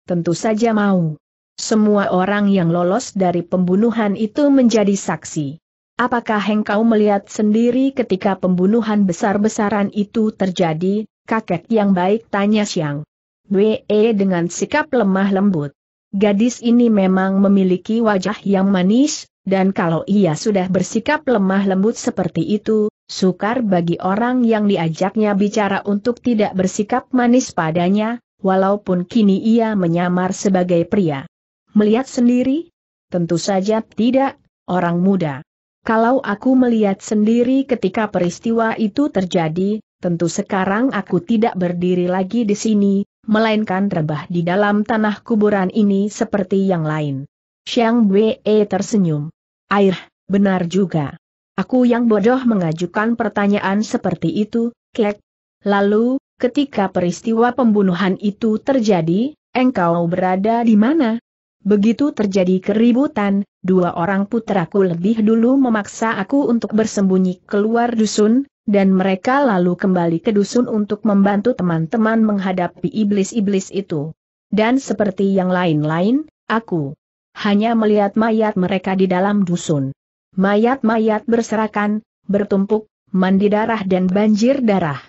Tentu saja mau. Semua orang yang lolos dari pembunuhan itu menjadi saksi. Apakah engkau melihat sendiri ketika pembunuhan besar-besaran itu terjadi, kakek yang baik tanya Siang. BE dengan sikap lemah lembut. Gadis ini memang memiliki wajah yang manis, dan kalau ia sudah bersikap lemah lembut seperti itu, sukar bagi orang yang diajaknya bicara untuk tidak bersikap manis padanya, walaupun kini ia menyamar sebagai pria. Melihat sendiri? Tentu saja tidak, orang muda. Kalau aku melihat sendiri ketika peristiwa itu terjadi, tentu sekarang aku tidak berdiri lagi di sini, melainkan rebah di dalam tanah kuburan ini seperti yang lain. Xiang Wei tersenyum. Air, benar juga. Aku yang bodoh mengajukan pertanyaan seperti itu, kek. Lalu, ketika peristiwa pembunuhan itu terjadi, engkau berada di mana? Begitu terjadi keributan, dua orang putraku lebih dulu memaksa aku untuk bersembunyi keluar dusun, dan mereka lalu kembali ke dusun untuk membantu teman-teman menghadapi iblis-iblis itu. Dan seperti yang lain-lain, aku hanya melihat mayat mereka di dalam dusun. Mayat-mayat berserakan, bertumpuk, mandi darah dan banjir darah.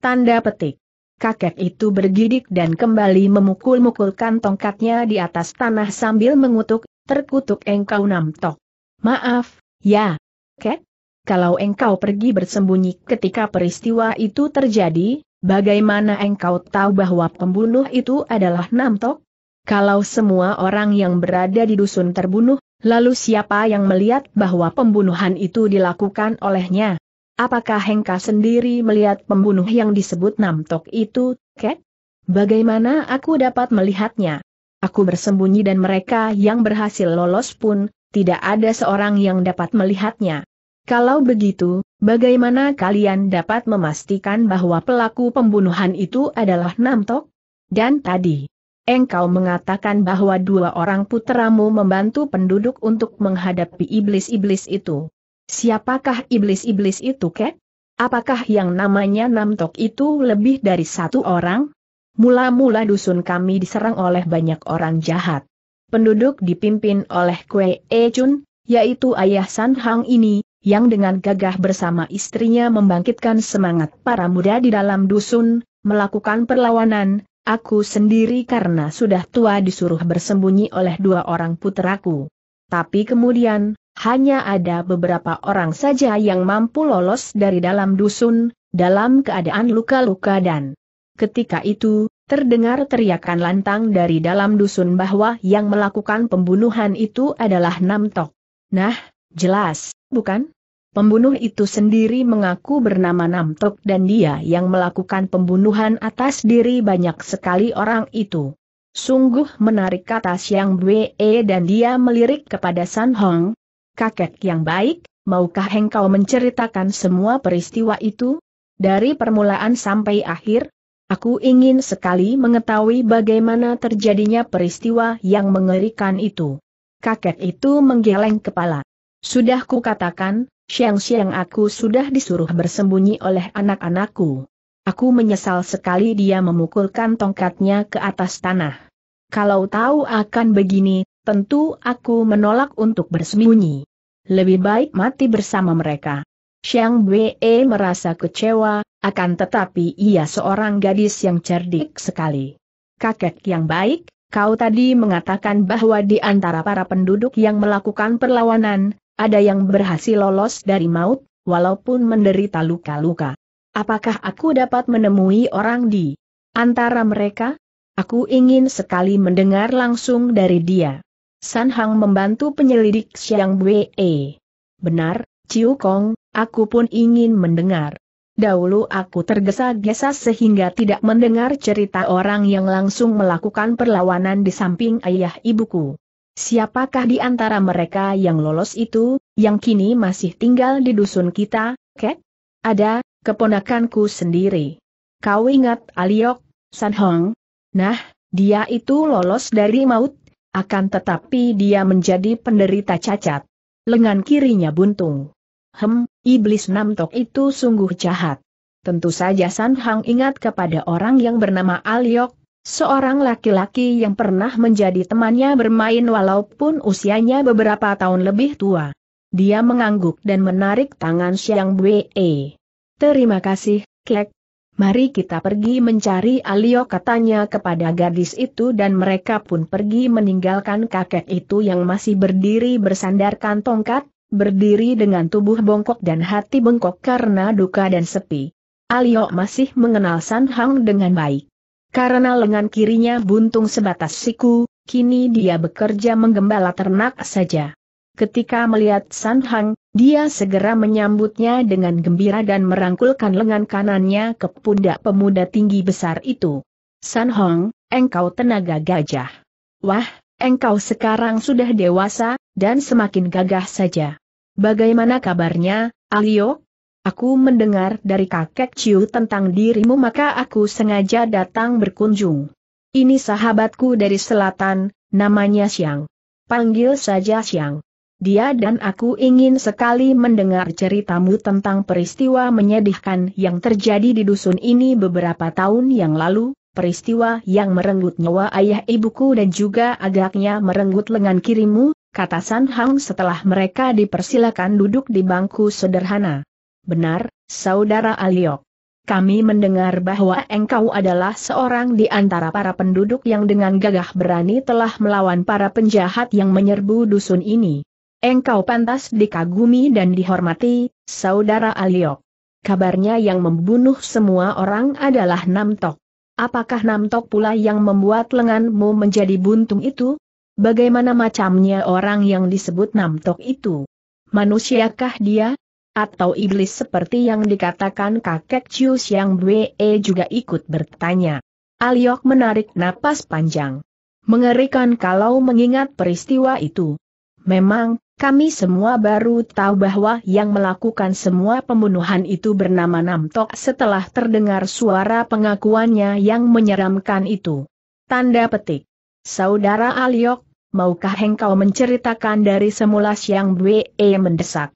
Tanda petik. Kakek itu bergidik dan kembali memukul-mukulkan tongkatnya di atas tanah sambil mengutuk, terkutuk engkau namtok. Maaf, ya, kek? kalau engkau pergi bersembunyi ketika peristiwa itu terjadi, bagaimana engkau tahu bahwa pembunuh itu adalah Namtok? Kalau semua orang yang berada di dusun terbunuh, lalu siapa yang melihat bahwa pembunuhan itu dilakukan olehnya? Apakah Hengka sendiri melihat pembunuh yang disebut Namtok itu, Kek? Bagaimana aku dapat melihatnya? Aku bersembunyi dan mereka yang berhasil lolos pun, tidak ada seorang yang dapat melihatnya. Kalau begitu, bagaimana kalian dapat memastikan bahwa pelaku pembunuhan itu adalah Namtok? Dan tadi, engkau mengatakan bahwa dua orang putramu membantu penduduk untuk menghadapi iblis-iblis itu. Siapakah iblis-iblis itu, Kek? Apakah yang namanya Namtok itu lebih dari satu orang? Mula-mula dusun kami diserang oleh banyak orang jahat. Penduduk dipimpin oleh Kwe E Chun, yaitu ayah San Hang ini, yang dengan gagah bersama istrinya membangkitkan semangat para muda di dalam dusun, melakukan perlawanan, aku sendiri karena sudah tua disuruh bersembunyi oleh dua orang puteraku. Tapi kemudian, hanya ada beberapa orang saja yang mampu lolos dari dalam dusun, dalam keadaan luka-luka dan ketika itu, terdengar teriakan lantang dari dalam dusun bahwa yang melakukan pembunuhan itu adalah Namtok. Nah, Jelas, bukan? Pembunuh itu sendiri mengaku bernama Namtok dan dia yang melakukan pembunuhan atas diri banyak sekali orang itu. Sungguh menarik kata siang Bwe dan dia melirik kepada San Hong. Kakek yang baik, maukah engkau menceritakan semua peristiwa itu? Dari permulaan sampai akhir, aku ingin sekali mengetahui bagaimana terjadinya peristiwa yang mengerikan itu. Kakek itu menggeleng kepala. Sudah kukatakan, Siang-siang aku sudah disuruh bersembunyi oleh anak-anakku. Aku menyesal sekali dia memukulkan tongkatnya ke atas tanah. Kalau tahu akan begini, tentu aku menolak untuk bersembunyi. Lebih baik mati bersama mereka. Xiang Wei merasa kecewa, akan tetapi ia seorang gadis yang cerdik sekali. Kakek yang baik, kau tadi mengatakan bahwa di antara para penduduk yang melakukan perlawanan, ada yang berhasil lolos dari maut, walaupun menderita luka-luka. Apakah aku dapat menemui orang di antara mereka? Aku ingin sekali mendengar langsung dari dia. San Hang membantu penyelidik Xiang Wei. Benar, Ciu Kong, aku pun ingin mendengar. Dahulu aku tergesa-gesa sehingga tidak mendengar cerita orang yang langsung melakukan perlawanan di samping ayah ibuku. Siapakah di antara mereka yang lolos itu, yang kini masih tinggal di dusun kita, Kek? Ada, keponakanku sendiri. Kau ingat Aliok, San Hong? Nah, dia itu lolos dari maut, akan tetapi dia menjadi penderita cacat. Lengan kirinya buntung. Hem, iblis Namtok itu sungguh jahat. Tentu saja San Hong ingat kepada orang yang bernama Aliok, Seorang laki-laki yang pernah menjadi temannya bermain walaupun usianya beberapa tahun lebih tua. Dia mengangguk dan menarik tangan Siang Wei. Terima kasih, Kek. Mari kita pergi mencari Alio katanya kepada gadis itu dan mereka pun pergi meninggalkan kakek itu yang masih berdiri bersandarkan tongkat, berdiri dengan tubuh bongkok dan hati bengkok karena duka dan sepi. Alio masih mengenal San Hang dengan baik. Karena lengan kirinya buntung sebatas siku, kini dia bekerja menggembala ternak saja. Ketika melihat San Hang, dia segera menyambutnya dengan gembira dan merangkulkan lengan kanannya ke pundak pemuda tinggi besar itu. San Hong, engkau tenaga gajah. Wah, engkau sekarang sudah dewasa, dan semakin gagah saja. Bagaimana kabarnya, Alio? Aku mendengar dari kakek Ciu tentang dirimu maka aku sengaja datang berkunjung. Ini sahabatku dari selatan, namanya Siang. Panggil saja Siang. Dia dan aku ingin sekali mendengar ceritamu tentang peristiwa menyedihkan yang terjadi di dusun ini beberapa tahun yang lalu, peristiwa yang merenggut nyawa ayah ibuku dan juga agaknya merenggut lengan kirimu, kata San Hang setelah mereka dipersilakan duduk di bangku sederhana. Benar, Saudara Aliok. Kami mendengar bahwa engkau adalah seorang di antara para penduduk yang dengan gagah berani telah melawan para penjahat yang menyerbu dusun ini. Engkau pantas dikagumi dan dihormati, Saudara Aliok. Kabarnya yang membunuh semua orang adalah Namtok. Apakah Namtok pula yang membuat lenganmu menjadi buntung itu? Bagaimana macamnya orang yang disebut Namtok itu? Manusiakah dia? atau iblis seperti yang dikatakan kakek Chiu Yang Bwe juga ikut bertanya. Aliok menarik napas panjang. Mengerikan kalau mengingat peristiwa itu. Memang, kami semua baru tahu bahwa yang melakukan semua pembunuhan itu bernama Namtok setelah terdengar suara pengakuannya yang menyeramkan itu. Tanda petik. Saudara Aliok, maukah engkau menceritakan dari semula Siang Bwe mendesak?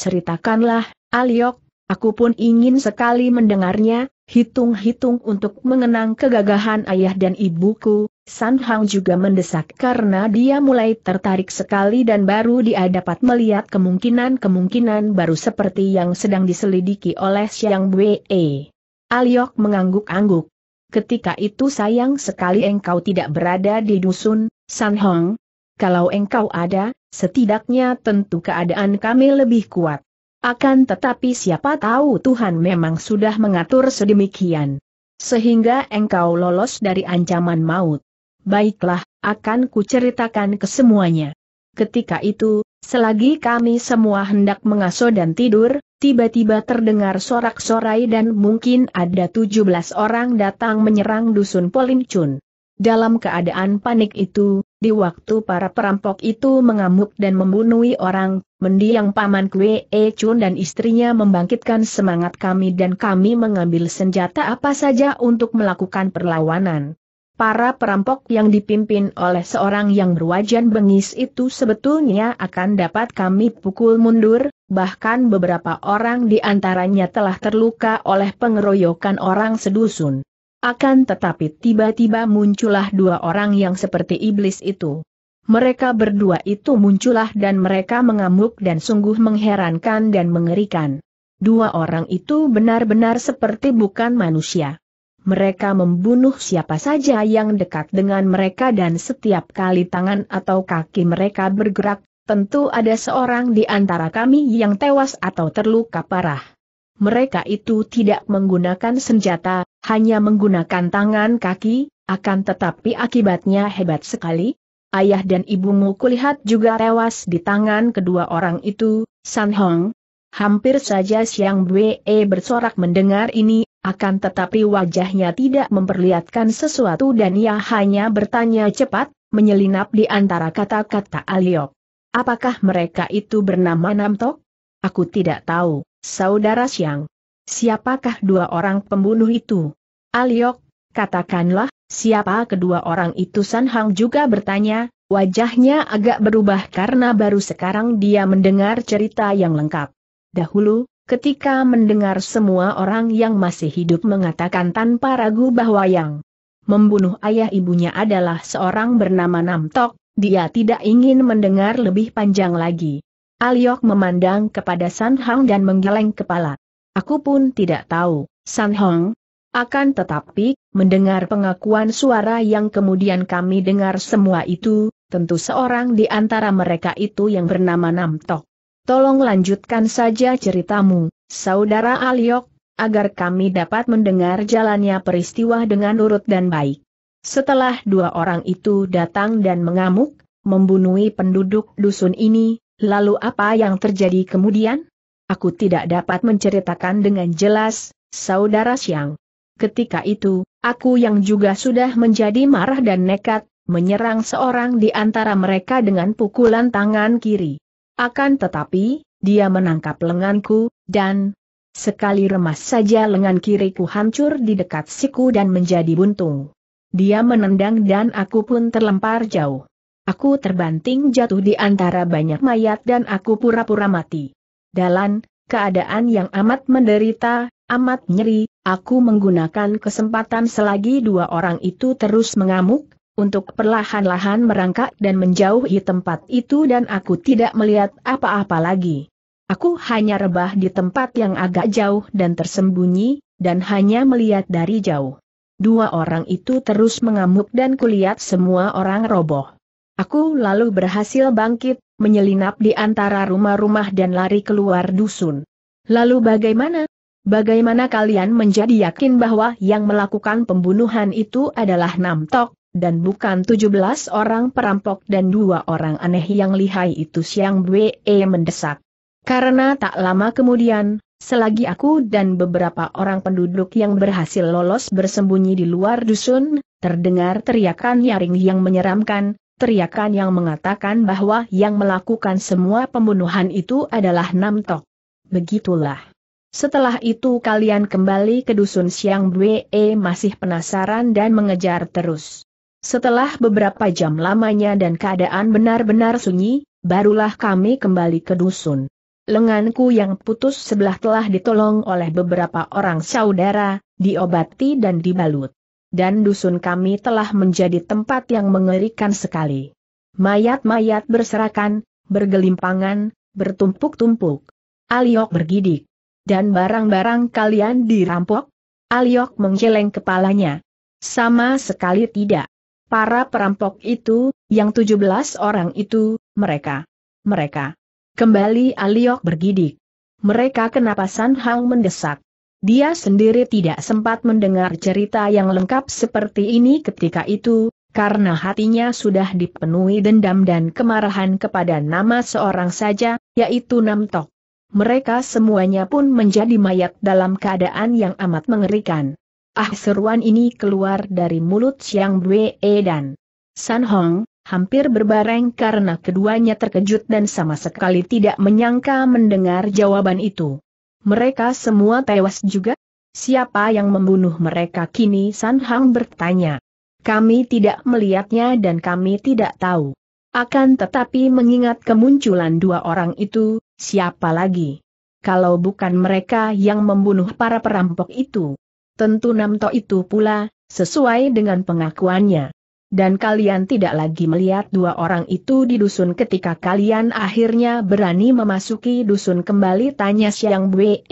Ceritakanlah, Aliok, aku pun ingin sekali mendengarnya, hitung-hitung untuk mengenang kegagahan ayah dan ibuku, San Hang juga mendesak karena dia mulai tertarik sekali dan baru dia dapat melihat kemungkinan-kemungkinan baru seperti yang sedang diselidiki oleh Siang Wei. Aliok mengangguk-angguk. Ketika itu sayang sekali engkau tidak berada di dusun, San Hong. Kalau engkau ada, Setidaknya tentu keadaan kami lebih kuat. Akan tetapi siapa tahu Tuhan memang sudah mengatur sedemikian. Sehingga engkau lolos dari ancaman maut. Baiklah, akan kuceritakan kesemuanya. Ketika itu, selagi kami semua hendak mengasuh dan tidur, tiba-tiba terdengar sorak-sorai dan mungkin ada 17 orang datang menyerang dusun Polincun. Dalam keadaan panik itu, di waktu para perampok itu mengamuk dan membunuh orang, mendiang paman Kue E Chun dan istrinya membangkitkan semangat kami dan kami mengambil senjata apa saja untuk melakukan perlawanan. Para perampok yang dipimpin oleh seorang yang berwajan bengis itu sebetulnya akan dapat kami pukul mundur, bahkan beberapa orang di antaranya telah terluka oleh pengeroyokan orang sedusun. Akan tetapi tiba-tiba muncullah dua orang yang seperti iblis itu. Mereka berdua itu muncullah dan mereka mengamuk dan sungguh mengherankan dan mengerikan. Dua orang itu benar-benar seperti bukan manusia. Mereka membunuh siapa saja yang dekat dengan mereka dan setiap kali tangan atau kaki mereka bergerak, tentu ada seorang di antara kami yang tewas atau terluka parah mereka itu tidak menggunakan senjata, hanya menggunakan tangan kaki, akan tetapi akibatnya hebat sekali. Ayah dan ibumu kulihat juga tewas di tangan kedua orang itu, San Hong. Hampir saja Siang Bwe bersorak mendengar ini, akan tetapi wajahnya tidak memperlihatkan sesuatu dan ia hanya bertanya cepat, menyelinap di antara kata-kata Aliok. Apakah mereka itu bernama Namtok? Aku tidak tahu. Saudara Siang. Siapakah dua orang pembunuh itu? Aliok, katakanlah, siapa kedua orang itu San Hang juga bertanya, wajahnya agak berubah karena baru sekarang dia mendengar cerita yang lengkap. Dahulu, ketika mendengar semua orang yang masih hidup mengatakan tanpa ragu bahwa yang membunuh ayah ibunya adalah seorang bernama Namtok, dia tidak ingin mendengar lebih panjang lagi. Aliok memandang kepada San Hong dan menggeleng kepala. Aku pun tidak tahu, San Hong. Akan tetapi, mendengar pengakuan suara yang kemudian kami dengar semua itu, tentu seorang di antara mereka itu yang bernama Nam Tok. Tolong lanjutkan saja ceritamu, Saudara Aliok, agar kami dapat mendengar jalannya peristiwa dengan urut dan baik. Setelah dua orang itu datang dan mengamuk, membunuh penduduk dusun ini, Lalu apa yang terjadi kemudian? Aku tidak dapat menceritakan dengan jelas, saudara Siang. Ketika itu, aku yang juga sudah menjadi marah dan nekat, menyerang seorang di antara mereka dengan pukulan tangan kiri. Akan tetapi, dia menangkap lenganku, dan sekali remas saja lengan kiriku hancur di dekat siku dan menjadi buntung. Dia menendang dan aku pun terlempar jauh. Aku terbanting jatuh di antara banyak mayat dan aku pura-pura mati. Dalam keadaan yang amat menderita, amat nyeri, aku menggunakan kesempatan selagi dua orang itu terus mengamuk, untuk perlahan-lahan merangkak dan menjauhi tempat itu dan aku tidak melihat apa-apa lagi. Aku hanya rebah di tempat yang agak jauh dan tersembunyi, dan hanya melihat dari jauh. Dua orang itu terus mengamuk dan kulihat semua orang roboh. Aku lalu berhasil bangkit, menyelinap di antara rumah-rumah dan lari keluar dusun. Lalu bagaimana? Bagaimana kalian menjadi yakin bahwa yang melakukan pembunuhan itu adalah Namtok, dan bukan 17 orang perampok dan dua orang aneh yang lihai itu Siang Bwe e mendesak. Karena tak lama kemudian, Selagi aku dan beberapa orang penduduk yang berhasil lolos bersembunyi di luar dusun, terdengar teriakan nyaring yang menyeramkan, teriakan yang mengatakan bahwa yang melakukan semua pembunuhan itu adalah Namtok. Begitulah. Setelah itu kalian kembali ke dusun Siang Bwe eh, masih penasaran dan mengejar terus. Setelah beberapa jam lamanya dan keadaan benar-benar sunyi, barulah kami kembali ke dusun. Lenganku yang putus sebelah telah ditolong oleh beberapa orang saudara, diobati dan dibalut dan dusun kami telah menjadi tempat yang mengerikan sekali. Mayat-mayat berserakan, bergelimpangan, bertumpuk-tumpuk. Aliok bergidik. Dan barang-barang kalian dirampok? Aliok menggeleng kepalanya. Sama sekali tidak. Para perampok itu, yang 17 orang itu, mereka. Mereka. Kembali Aliok bergidik. Mereka kenapa San mendesak. Dia sendiri tidak sempat mendengar cerita yang lengkap seperti ini ketika itu, karena hatinya sudah dipenuhi dendam dan kemarahan kepada nama seorang saja, yaitu Namtok. Mereka semuanya pun menjadi mayat dalam keadaan yang amat mengerikan. Ah seruan ini keluar dari mulut Yang Bwe dan San Hong, hampir berbareng karena keduanya terkejut dan sama sekali tidak menyangka mendengar jawaban itu. Mereka semua tewas juga? Siapa yang membunuh mereka kini San Hang bertanya. Kami tidak melihatnya dan kami tidak tahu. Akan tetapi mengingat kemunculan dua orang itu, siapa lagi? Kalau bukan mereka yang membunuh para perampok itu. Tentu Namto itu pula, sesuai dengan pengakuannya dan kalian tidak lagi melihat dua orang itu di dusun ketika kalian akhirnya berani memasuki dusun kembali tanya Siang Bwe.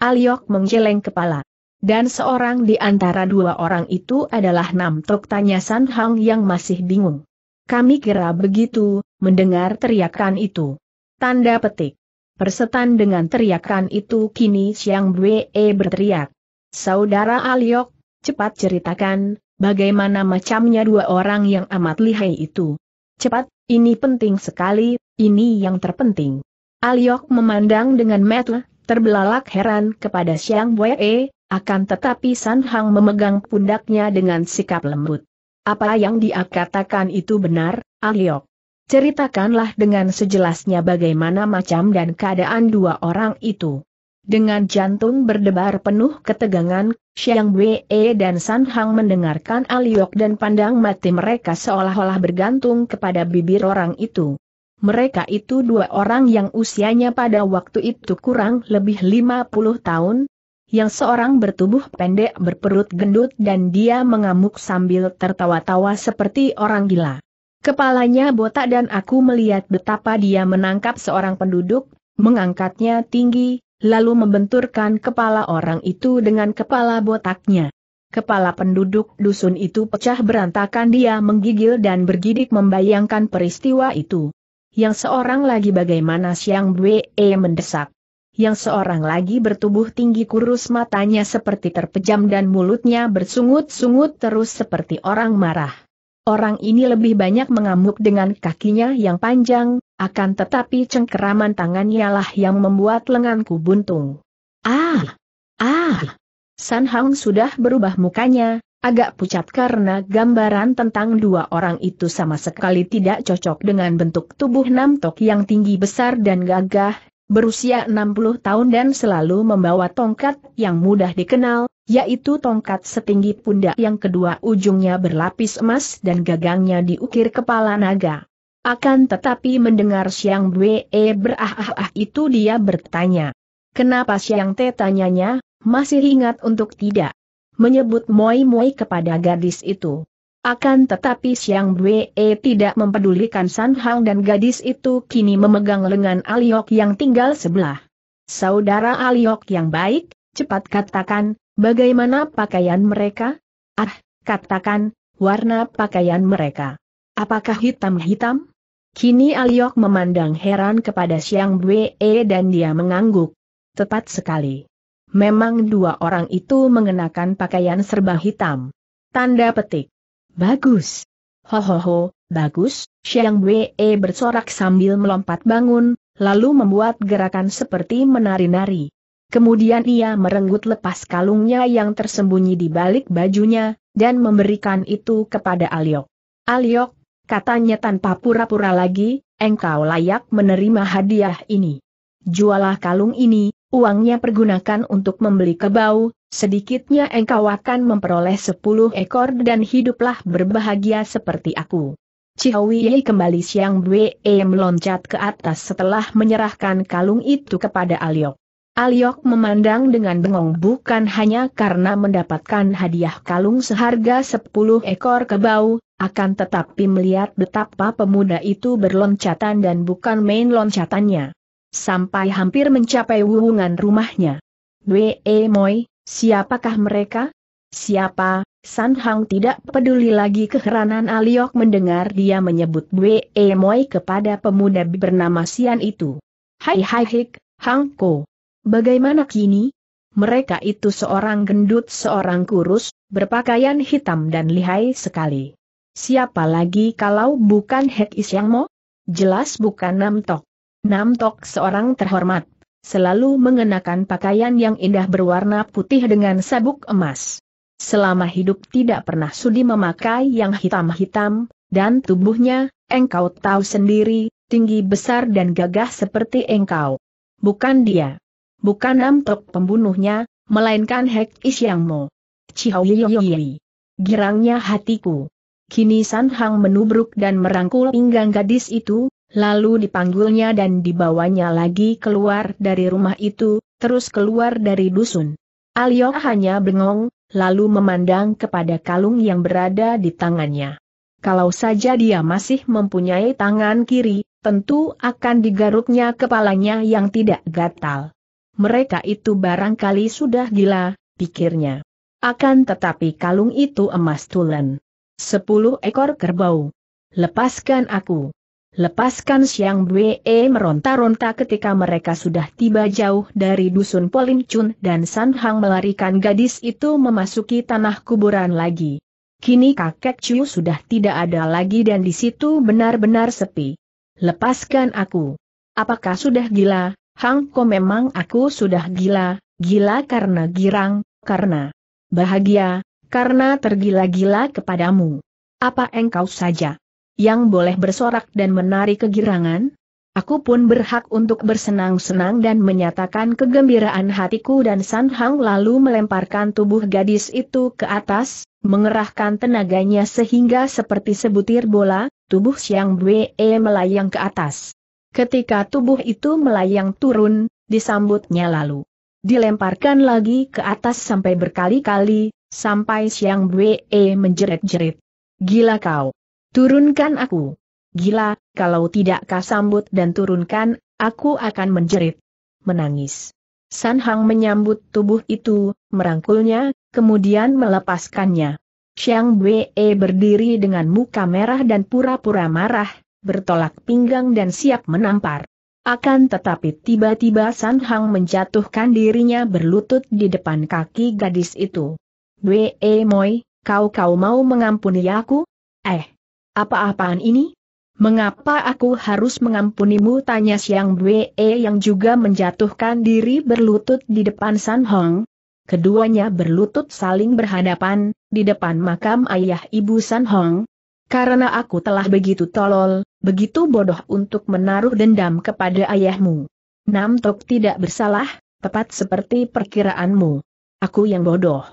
Aliok menggeleng kepala. Dan seorang di antara dua orang itu adalah Nam Tok tanya San Hang yang masih bingung. Kami kira begitu, mendengar teriakan itu. Tanda petik. Persetan dengan teriakan itu kini Siang Bwe berteriak. Saudara Aliok, cepat ceritakan, Bagaimana macamnya dua orang yang amat lihai itu? Cepat, ini penting sekali, ini yang terpenting. Aliok memandang dengan metel, terbelalak heran kepada Siang Wei, akan tetapi San Hang memegang pundaknya dengan sikap lembut. Apa yang dia katakan itu benar, Aliok? Ceritakanlah dengan sejelasnya bagaimana macam dan keadaan dua orang itu. Dengan jantung berdebar penuh ketegangan, Xiang Wei dan San Hang mendengarkan Aliok dan pandang mati mereka seolah-olah bergantung kepada bibir orang itu. Mereka itu dua orang yang usianya pada waktu itu kurang lebih 50 tahun, yang seorang bertubuh pendek berperut gendut dan dia mengamuk sambil tertawa-tawa seperti orang gila. Kepalanya botak dan aku melihat betapa dia menangkap seorang penduduk, mengangkatnya tinggi, lalu membenturkan kepala orang itu dengan kepala botaknya. Kepala penduduk dusun itu pecah berantakan dia menggigil dan bergidik membayangkan peristiwa itu. Yang seorang lagi bagaimana Siang Bwe mendesak. Yang seorang lagi bertubuh tinggi kurus matanya seperti terpejam dan mulutnya bersungut-sungut terus seperti orang marah. Orang ini lebih banyak mengamuk dengan kakinya yang panjang, akan tetapi cengkeraman tangannya lah yang membuat lenganku buntung. Ah! Ah! San Hang sudah berubah mukanya, agak pucat karena gambaran tentang dua orang itu sama sekali tidak cocok dengan bentuk tubuh Tok yang tinggi besar dan gagah, berusia 60 tahun dan selalu membawa tongkat yang mudah dikenal, yaitu tongkat setinggi pundak yang kedua ujungnya berlapis emas dan gagangnya diukir kepala naga. Akan tetapi mendengar Siang Bwe eh, berah-ah-ah itu dia bertanya. Kenapa Siang Te tanyanya, masih ingat untuk tidak? Menyebut moi-moi kepada gadis itu. Akan tetapi Siang Bwe eh, tidak mempedulikan San Hang dan gadis itu kini memegang lengan Aliok yang tinggal sebelah. Saudara Aliok yang baik, cepat katakan, bagaimana pakaian mereka? Ah, katakan, warna pakaian mereka. Apakah hitam-hitam? Kini Aliok memandang heran kepada Siang Bwe dan dia mengangguk. Tepat sekali. Memang dua orang itu mengenakan pakaian serba hitam. Tanda petik. Bagus. Hohoho, bagus, Siang Bwe bersorak sambil melompat bangun, lalu membuat gerakan seperti menari-nari. Kemudian ia merenggut lepas kalungnya yang tersembunyi di balik bajunya, dan memberikan itu kepada Aliok. Aliok Katanya tanpa pura-pura lagi, engkau layak menerima hadiah ini. Jualah kalung ini, uangnya pergunakan untuk membeli kebau, sedikitnya engkau akan memperoleh sepuluh ekor dan hiduplah berbahagia seperti aku. Ciawiye kembali siang Bwee meloncat ke atas setelah menyerahkan kalung itu kepada Aliok. Aliok memandang dengan bengong bukan hanya karena mendapatkan hadiah kalung seharga 10 ekor kebau, akan tetapi melihat betapa pemuda itu berloncatan dan bukan main loncatannya. Sampai hampir mencapai wuhungan rumahnya. Wee Moy, siapakah mereka? Siapa? San Hang tidak peduli lagi keheranan Aliok mendengar dia menyebut Wee Moy kepada pemuda bernama Sian itu. Hai hai hik, Hang Ko. Bagaimana kini? Mereka itu seorang gendut seorang kurus, berpakaian hitam dan lihai sekali. Siapa lagi kalau bukan Hek Isyangmo? Jelas bukan Nam Tok. Nam Tok seorang terhormat, selalu mengenakan pakaian yang indah berwarna putih dengan sabuk emas. Selama hidup tidak pernah sudi memakai yang hitam-hitam, dan tubuhnya, engkau tahu sendiri, tinggi besar dan gagah seperti engkau. Bukan dia. Bukan Nam Tok pembunuhnya, melainkan Hek Isyangmo. Chihoyoyoyi. Girangnya hatiku. Kini San Hang menubruk dan merangkul pinggang gadis itu, lalu dipanggulnya dan dibawanya lagi keluar dari rumah itu, terus keluar dari dusun. Alio hanya bengong, lalu memandang kepada kalung yang berada di tangannya. Kalau saja dia masih mempunyai tangan kiri, tentu akan digaruknya kepalanya yang tidak gatal. Mereka itu barangkali sudah gila, pikirnya. Akan tetapi kalung itu emas tulen. Sepuluh ekor kerbau. Lepaskan aku. Lepaskan Siang Bwe eh, meronta-ronta ketika mereka sudah tiba jauh dari dusun Polincun dan San Hang melarikan gadis itu memasuki tanah kuburan lagi. Kini kakek Chu sudah tidak ada lagi dan di situ benar-benar sepi. Lepaskan aku. Apakah sudah gila, Hang Ko memang aku sudah gila, gila karena girang, karena bahagia, karena tergila-gila kepadamu. Apa engkau saja yang boleh bersorak dan menari kegirangan? Aku pun berhak untuk bersenang-senang dan menyatakan kegembiraan hatiku dan San Hang lalu melemparkan tubuh gadis itu ke atas, mengerahkan tenaganya sehingga seperti sebutir bola, tubuh Xiang Bwe melayang ke atas. Ketika tubuh itu melayang turun, disambutnya lalu. Dilemparkan lagi ke atas sampai berkali-kali, Sampai siang Bwe menjerit-jerit. Gila kau. Turunkan aku. Gila, kalau tidak kau sambut dan turunkan, aku akan menjerit. Menangis. San Hang menyambut tubuh itu, merangkulnya, kemudian melepaskannya. Siang Bwe berdiri dengan muka merah dan pura-pura marah, bertolak pinggang dan siap menampar. Akan tetapi tiba-tiba San Hang menjatuhkan dirinya berlutut di depan kaki gadis itu. Bwe Moi, kau-kau mau mengampuni aku? Eh, apa-apaan ini? Mengapa aku harus mengampunimu? Tanya Siang Bwe yang juga menjatuhkan diri berlutut di depan San Hong. Keduanya berlutut saling berhadapan, di depan makam ayah ibu San Hong. Karena aku telah begitu tolol, begitu bodoh untuk menaruh dendam kepada ayahmu. Nam Tok tidak bersalah, tepat seperti perkiraanmu. Aku yang bodoh.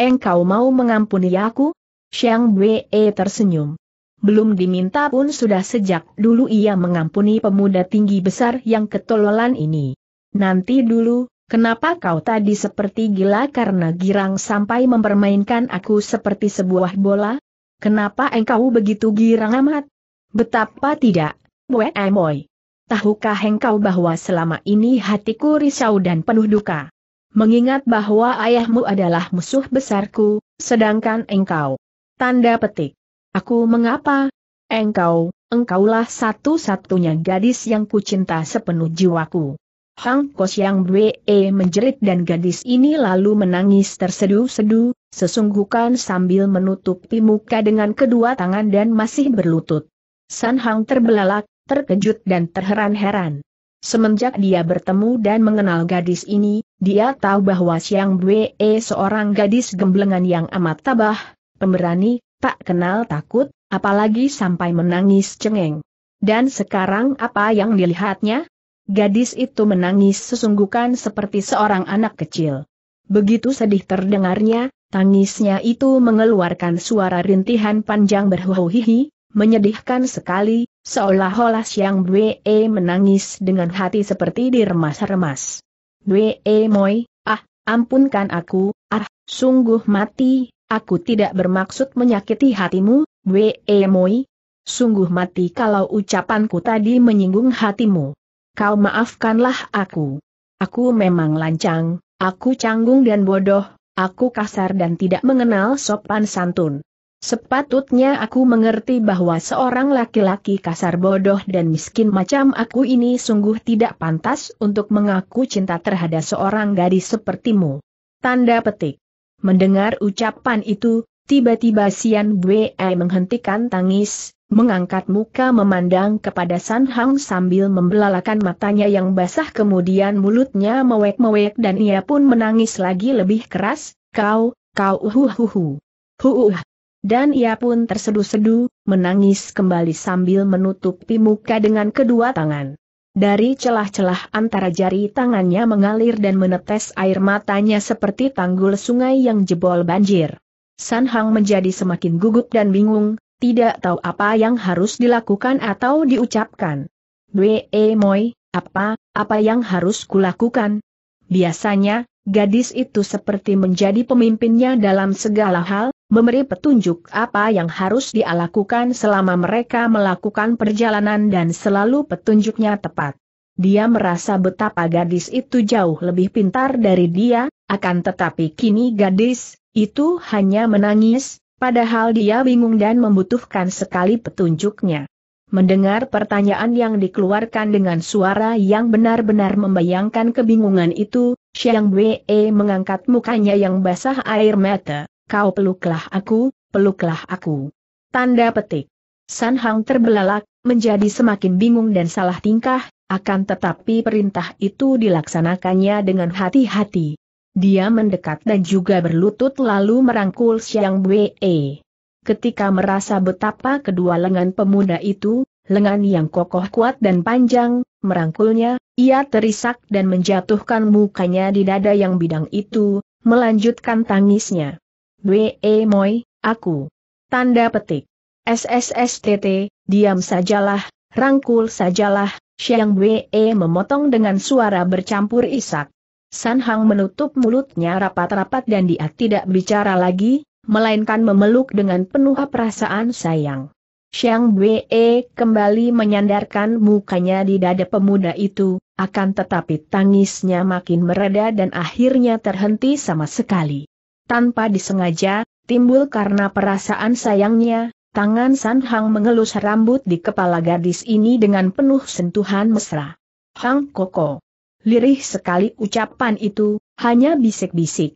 Engkau mau mengampuni aku? Xiang Wei tersenyum. Belum diminta pun sudah sejak dulu ia mengampuni pemuda tinggi besar yang ketololan ini. Nanti dulu, kenapa kau tadi seperti gila karena girang sampai mempermainkan aku seperti sebuah bola? Kenapa engkau begitu girang amat? Betapa tidak, Wei Moy. Tahukah engkau bahwa selama ini hatiku risau dan penuh duka? mengingat bahwa ayahmu adalah musuh besarku, sedangkan engkau. Tanda petik. Aku mengapa? Engkau, engkaulah satu-satunya gadis yang kucinta sepenuh jiwaku. Hang Kos yang Bwe e menjerit dan gadis ini lalu menangis tersedu sedu sesungguhkan sambil menutupi muka dengan kedua tangan dan masih berlutut. San Hang terbelalak, terkejut dan terheran-heran. Semenjak dia bertemu dan mengenal gadis ini, dia tahu bahwa Siang Bwe eh, seorang gadis gemblengan yang amat tabah, pemberani, tak kenal takut, apalagi sampai menangis cengeng. Dan sekarang apa yang dilihatnya? Gadis itu menangis sesungguhkan seperti seorang anak kecil. Begitu sedih terdengarnya, tangisnya itu mengeluarkan suara rintihan panjang berhuhuhihi, menyedihkan sekali, seolah-olah Siang Bwe eh, menangis dengan hati seperti diremas-remas. Dwe e Moi, ah, ampunkan aku, ah, sungguh mati, aku tidak bermaksud menyakiti hatimu, Dwe e Moi. Sungguh mati kalau ucapanku tadi menyinggung hatimu. Kau maafkanlah aku. Aku memang lancang, aku canggung dan bodoh, aku kasar dan tidak mengenal sopan santun. Sepatutnya aku mengerti bahwa seorang laki-laki kasar bodoh dan miskin macam aku ini sungguh tidak pantas untuk mengaku cinta terhadap seorang gadis sepertimu. Tanda petik. Mendengar ucapan itu, tiba-tiba Sian Bwe menghentikan tangis, mengangkat muka memandang kepada San Hang sambil membelalakan matanya yang basah kemudian mulutnya mewek-mewek dan ia pun menangis lagi lebih keras, kau, kau uhuhuhu. Huuh. Dan ia pun tersedu-sedu, menangis kembali sambil menutupi muka dengan kedua tangan. Dari celah-celah antara jari tangannya mengalir dan menetes air matanya seperti tanggul sungai yang jebol banjir. San Hang menjadi semakin gugup dan bingung, tidak tahu apa yang harus dilakukan atau diucapkan. Dwe eh, Moi, apa, apa yang harus kulakukan? Biasanya, gadis itu seperti menjadi pemimpinnya dalam segala hal, memberi petunjuk apa yang harus dia lakukan selama mereka melakukan perjalanan dan selalu petunjuknya tepat. Dia merasa betapa gadis itu jauh lebih pintar dari dia, akan tetapi kini gadis itu hanya menangis, padahal dia bingung dan membutuhkan sekali petunjuknya. Mendengar pertanyaan yang dikeluarkan dengan suara yang benar-benar membayangkan kebingungan itu, Xiang Wei mengangkat mukanya yang basah air mata kau peluklah aku, peluklah aku. Tanda petik. San Hang terbelalak, menjadi semakin bingung dan salah tingkah, akan tetapi perintah itu dilaksanakannya dengan hati-hati. Dia mendekat dan juga berlutut lalu merangkul Xiang Wei. Ketika merasa betapa kedua lengan pemuda itu, lengan yang kokoh kuat dan panjang, merangkulnya, ia terisak dan menjatuhkan mukanya di dada yang bidang itu, melanjutkan tangisnya. B.E. Moi, aku. Tanda petik. SSSTT, diam sajalah, rangkul sajalah, Xiang B.E. memotong dengan suara bercampur isak. San Hang menutup mulutnya rapat-rapat dan dia tidak bicara lagi, melainkan memeluk dengan penuh perasaan sayang. Xiang Bee kembali menyandarkan mukanya di dada pemuda itu, akan tetapi tangisnya makin mereda dan akhirnya terhenti sama sekali tanpa disengaja, timbul karena perasaan sayangnya, tangan San Hang mengelus rambut di kepala gadis ini dengan penuh sentuhan mesra. Hang Koko. Lirih sekali ucapan itu, hanya bisik-bisik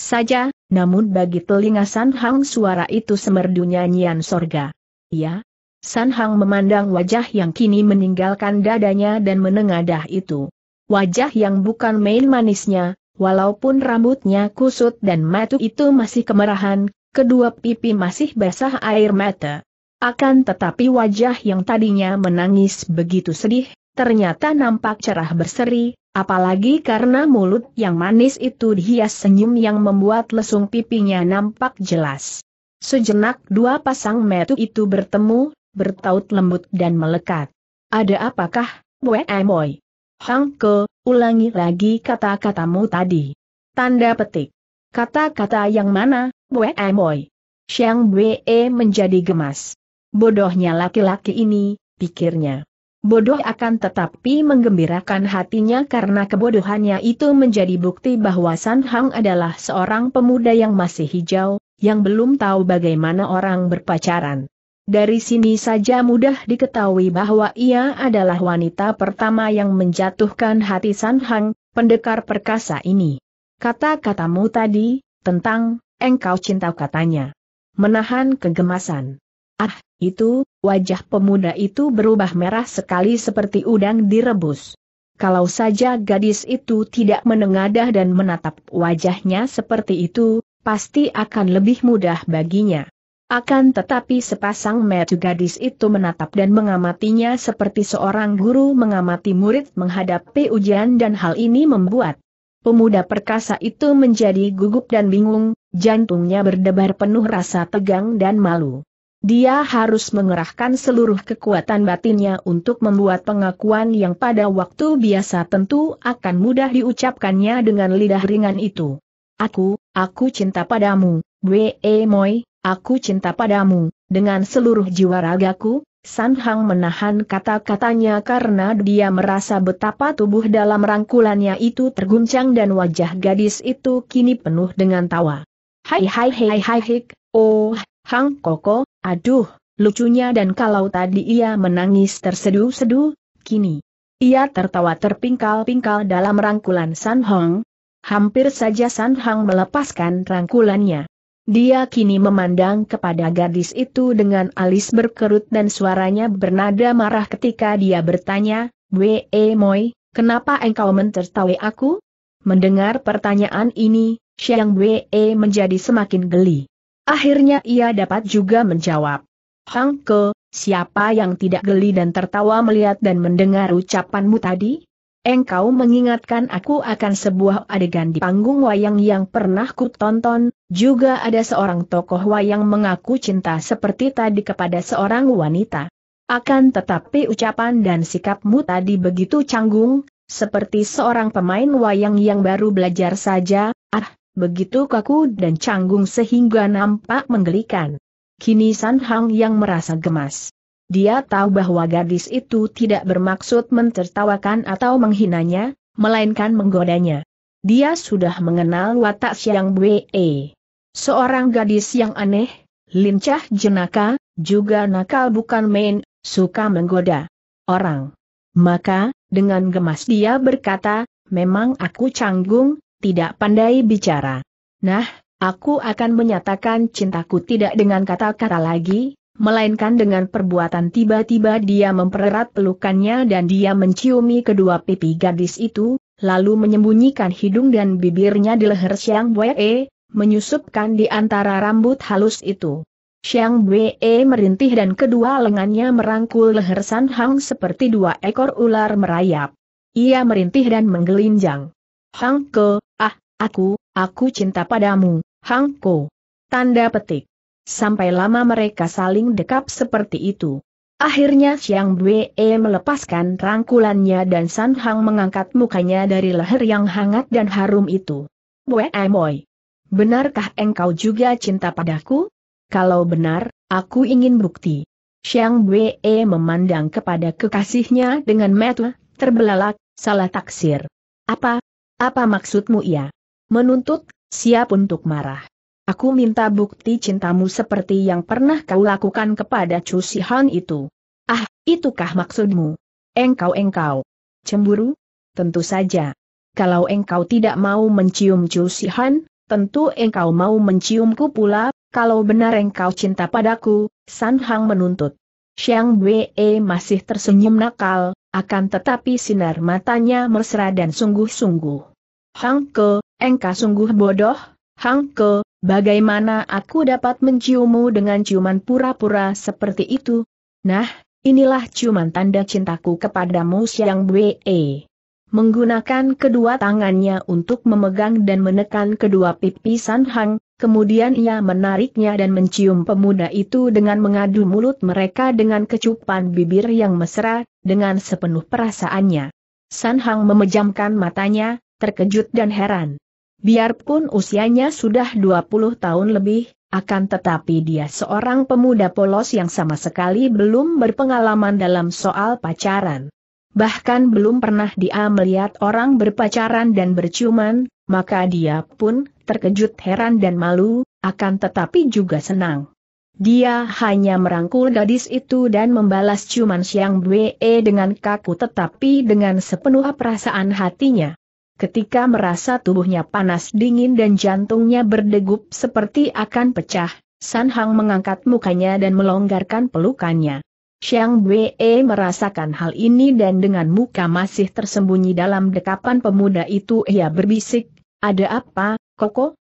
saja, namun bagi telinga San Hang suara itu semerdu nyanyian sorga. Ya, San Hang memandang wajah yang kini meninggalkan dadanya dan menengadah itu. Wajah yang bukan main manisnya, Walaupun rambutnya kusut dan matu itu masih kemerahan, kedua pipi masih basah air mata. Akan tetapi wajah yang tadinya menangis begitu sedih, ternyata nampak cerah berseri, apalagi karena mulut yang manis itu dihias senyum yang membuat lesung pipinya nampak jelas. Sejenak dua pasang metu itu bertemu, bertaut lembut dan melekat. Ada apakah, Wei Moy? Hang Ke, ulangi lagi kata-katamu tadi. Tanda petik. Kata-kata yang mana, Bue Moy? Eh, Xiang Bue menjadi gemas. Bodohnya laki-laki ini, pikirnya. Bodoh akan tetapi menggembirakan hatinya karena kebodohannya itu menjadi bukti bahwa San Hang adalah seorang pemuda yang masih hijau, yang belum tahu bagaimana orang berpacaran. Dari sini saja mudah diketahui bahwa ia adalah wanita pertama yang menjatuhkan hati San Hang, pendekar perkasa ini. Kata-katamu tadi, tentang, engkau cinta katanya. Menahan kegemasan. Ah, itu, wajah pemuda itu berubah merah sekali seperti udang direbus. Kalau saja gadis itu tidak menengadah dan menatap wajahnya seperti itu, pasti akan lebih mudah baginya. Akan tetapi sepasang metu gadis itu menatap dan mengamatinya seperti seorang guru mengamati murid menghadapi ujian dan hal ini membuat pemuda perkasa itu menjadi gugup dan bingung, jantungnya berdebar penuh rasa tegang dan malu. Dia harus mengerahkan seluruh kekuatan batinnya untuk membuat pengakuan yang pada waktu biasa tentu akan mudah diucapkannya dengan lidah ringan itu. Aku, aku cinta padamu, Wei Moy, Aku cinta padamu, dengan seluruh jiwa ragaku, San Hang menahan kata-katanya karena dia merasa betapa tubuh dalam rangkulannya itu terguncang dan wajah gadis itu kini penuh dengan tawa. Hai hai hai hai hik, oh, Hang Koko, aduh, lucunya dan kalau tadi ia menangis terseduh-seduh, kini. Ia tertawa terpingkal-pingkal dalam rangkulan San Hang. Hampir saja San Hang melepaskan rangkulannya. Dia kini memandang kepada gadis itu dengan alis berkerut dan suaranya bernada marah ketika dia bertanya, Wee Moi, kenapa engkau mentertawai aku? Mendengar pertanyaan ini, Xiang Wee menjadi semakin geli. Akhirnya ia dapat juga menjawab. Hang Ke, siapa yang tidak geli dan tertawa melihat dan mendengar ucapanmu tadi? Engkau mengingatkan aku akan sebuah adegan di panggung wayang yang pernah ku tonton, juga ada seorang tokoh wayang mengaku cinta seperti tadi kepada seorang wanita. Akan tetapi ucapan dan sikapmu tadi begitu canggung, seperti seorang pemain wayang yang baru belajar saja, ah, begitu kaku dan canggung sehingga nampak menggelikan. Kini San Hang yang merasa gemas. Dia tahu bahwa gadis itu tidak bermaksud mentertawakan atau menghinanya, melainkan menggodanya. Dia sudah mengenal watak Siang Bwe. Seorang gadis yang aneh, lincah jenaka, juga nakal bukan main, suka menggoda orang. Maka, dengan gemas dia berkata, memang aku canggung, tidak pandai bicara. Nah, aku akan menyatakan cintaku tidak dengan kata-kata lagi, melainkan dengan perbuatan tiba-tiba dia mempererat pelukannya dan dia menciumi kedua pipi gadis itu, lalu menyembunyikan hidung dan bibirnya di leher Xiang Wei, menyusupkan di antara rambut halus itu. Xiang Wei merintih dan kedua lengannya merangkul leher San Hang seperti dua ekor ular merayap. Ia merintih dan menggelinjang. Hang Ke, ah, aku, aku cinta padamu, Hang Ko. Tanda petik. Sampai lama mereka saling dekap seperti itu. Akhirnya Xiang Bue melepaskan rangkulannya dan San Hang mengangkat mukanya dari leher yang hangat dan harum itu. Bue Moi, benarkah engkau juga cinta padaku? Kalau benar, aku ingin bukti. Xiang Bue memandang kepada kekasihnya dengan metu, terbelalak, salah taksir. Apa? Apa maksudmu ya? Menuntut, siap untuk marah. Aku minta bukti cintamu seperti yang pernah kau lakukan kepada Chu Sihan itu. Ah, itukah maksudmu? Engkau-engkau. Cemburu? Tentu saja. Kalau engkau tidak mau mencium Chu Sihan, tentu engkau mau menciumku pula, kalau benar engkau cinta padaku, San Hang menuntut. Xiang Wei masih tersenyum nakal, akan tetapi sinar matanya mesra dan sungguh-sungguh. Hang Ke, engkau sungguh bodoh, Hang Ke, Bagaimana aku dapat menciummu dengan ciuman pura-pura seperti itu? Nah, inilah ciuman tanda cintaku kepadamu Siang Wei. Menggunakan kedua tangannya untuk memegang dan menekan kedua pipi San Hang, kemudian ia menariknya dan mencium pemuda itu dengan mengadu mulut mereka dengan kecupan bibir yang mesra, dengan sepenuh perasaannya. San Hang memejamkan matanya, terkejut dan heran. Biarpun usianya sudah 20 tahun lebih, akan tetapi dia seorang pemuda polos yang sama sekali belum berpengalaman dalam soal pacaran. Bahkan belum pernah dia melihat orang berpacaran dan berciuman, maka dia pun terkejut heran dan malu, akan tetapi juga senang. Dia hanya merangkul gadis itu dan membalas ciuman Siang Bwe dengan kaku tetapi dengan sepenuh perasaan hatinya ketika merasa tubuhnya panas dingin dan jantungnya berdegup seperti akan pecah, San Hang mengangkat mukanya dan melonggarkan pelukannya. Xiang Wei merasakan hal ini dan dengan muka masih tersembunyi dalam dekapan pemuda itu ia berbisik, ada apa, Koko?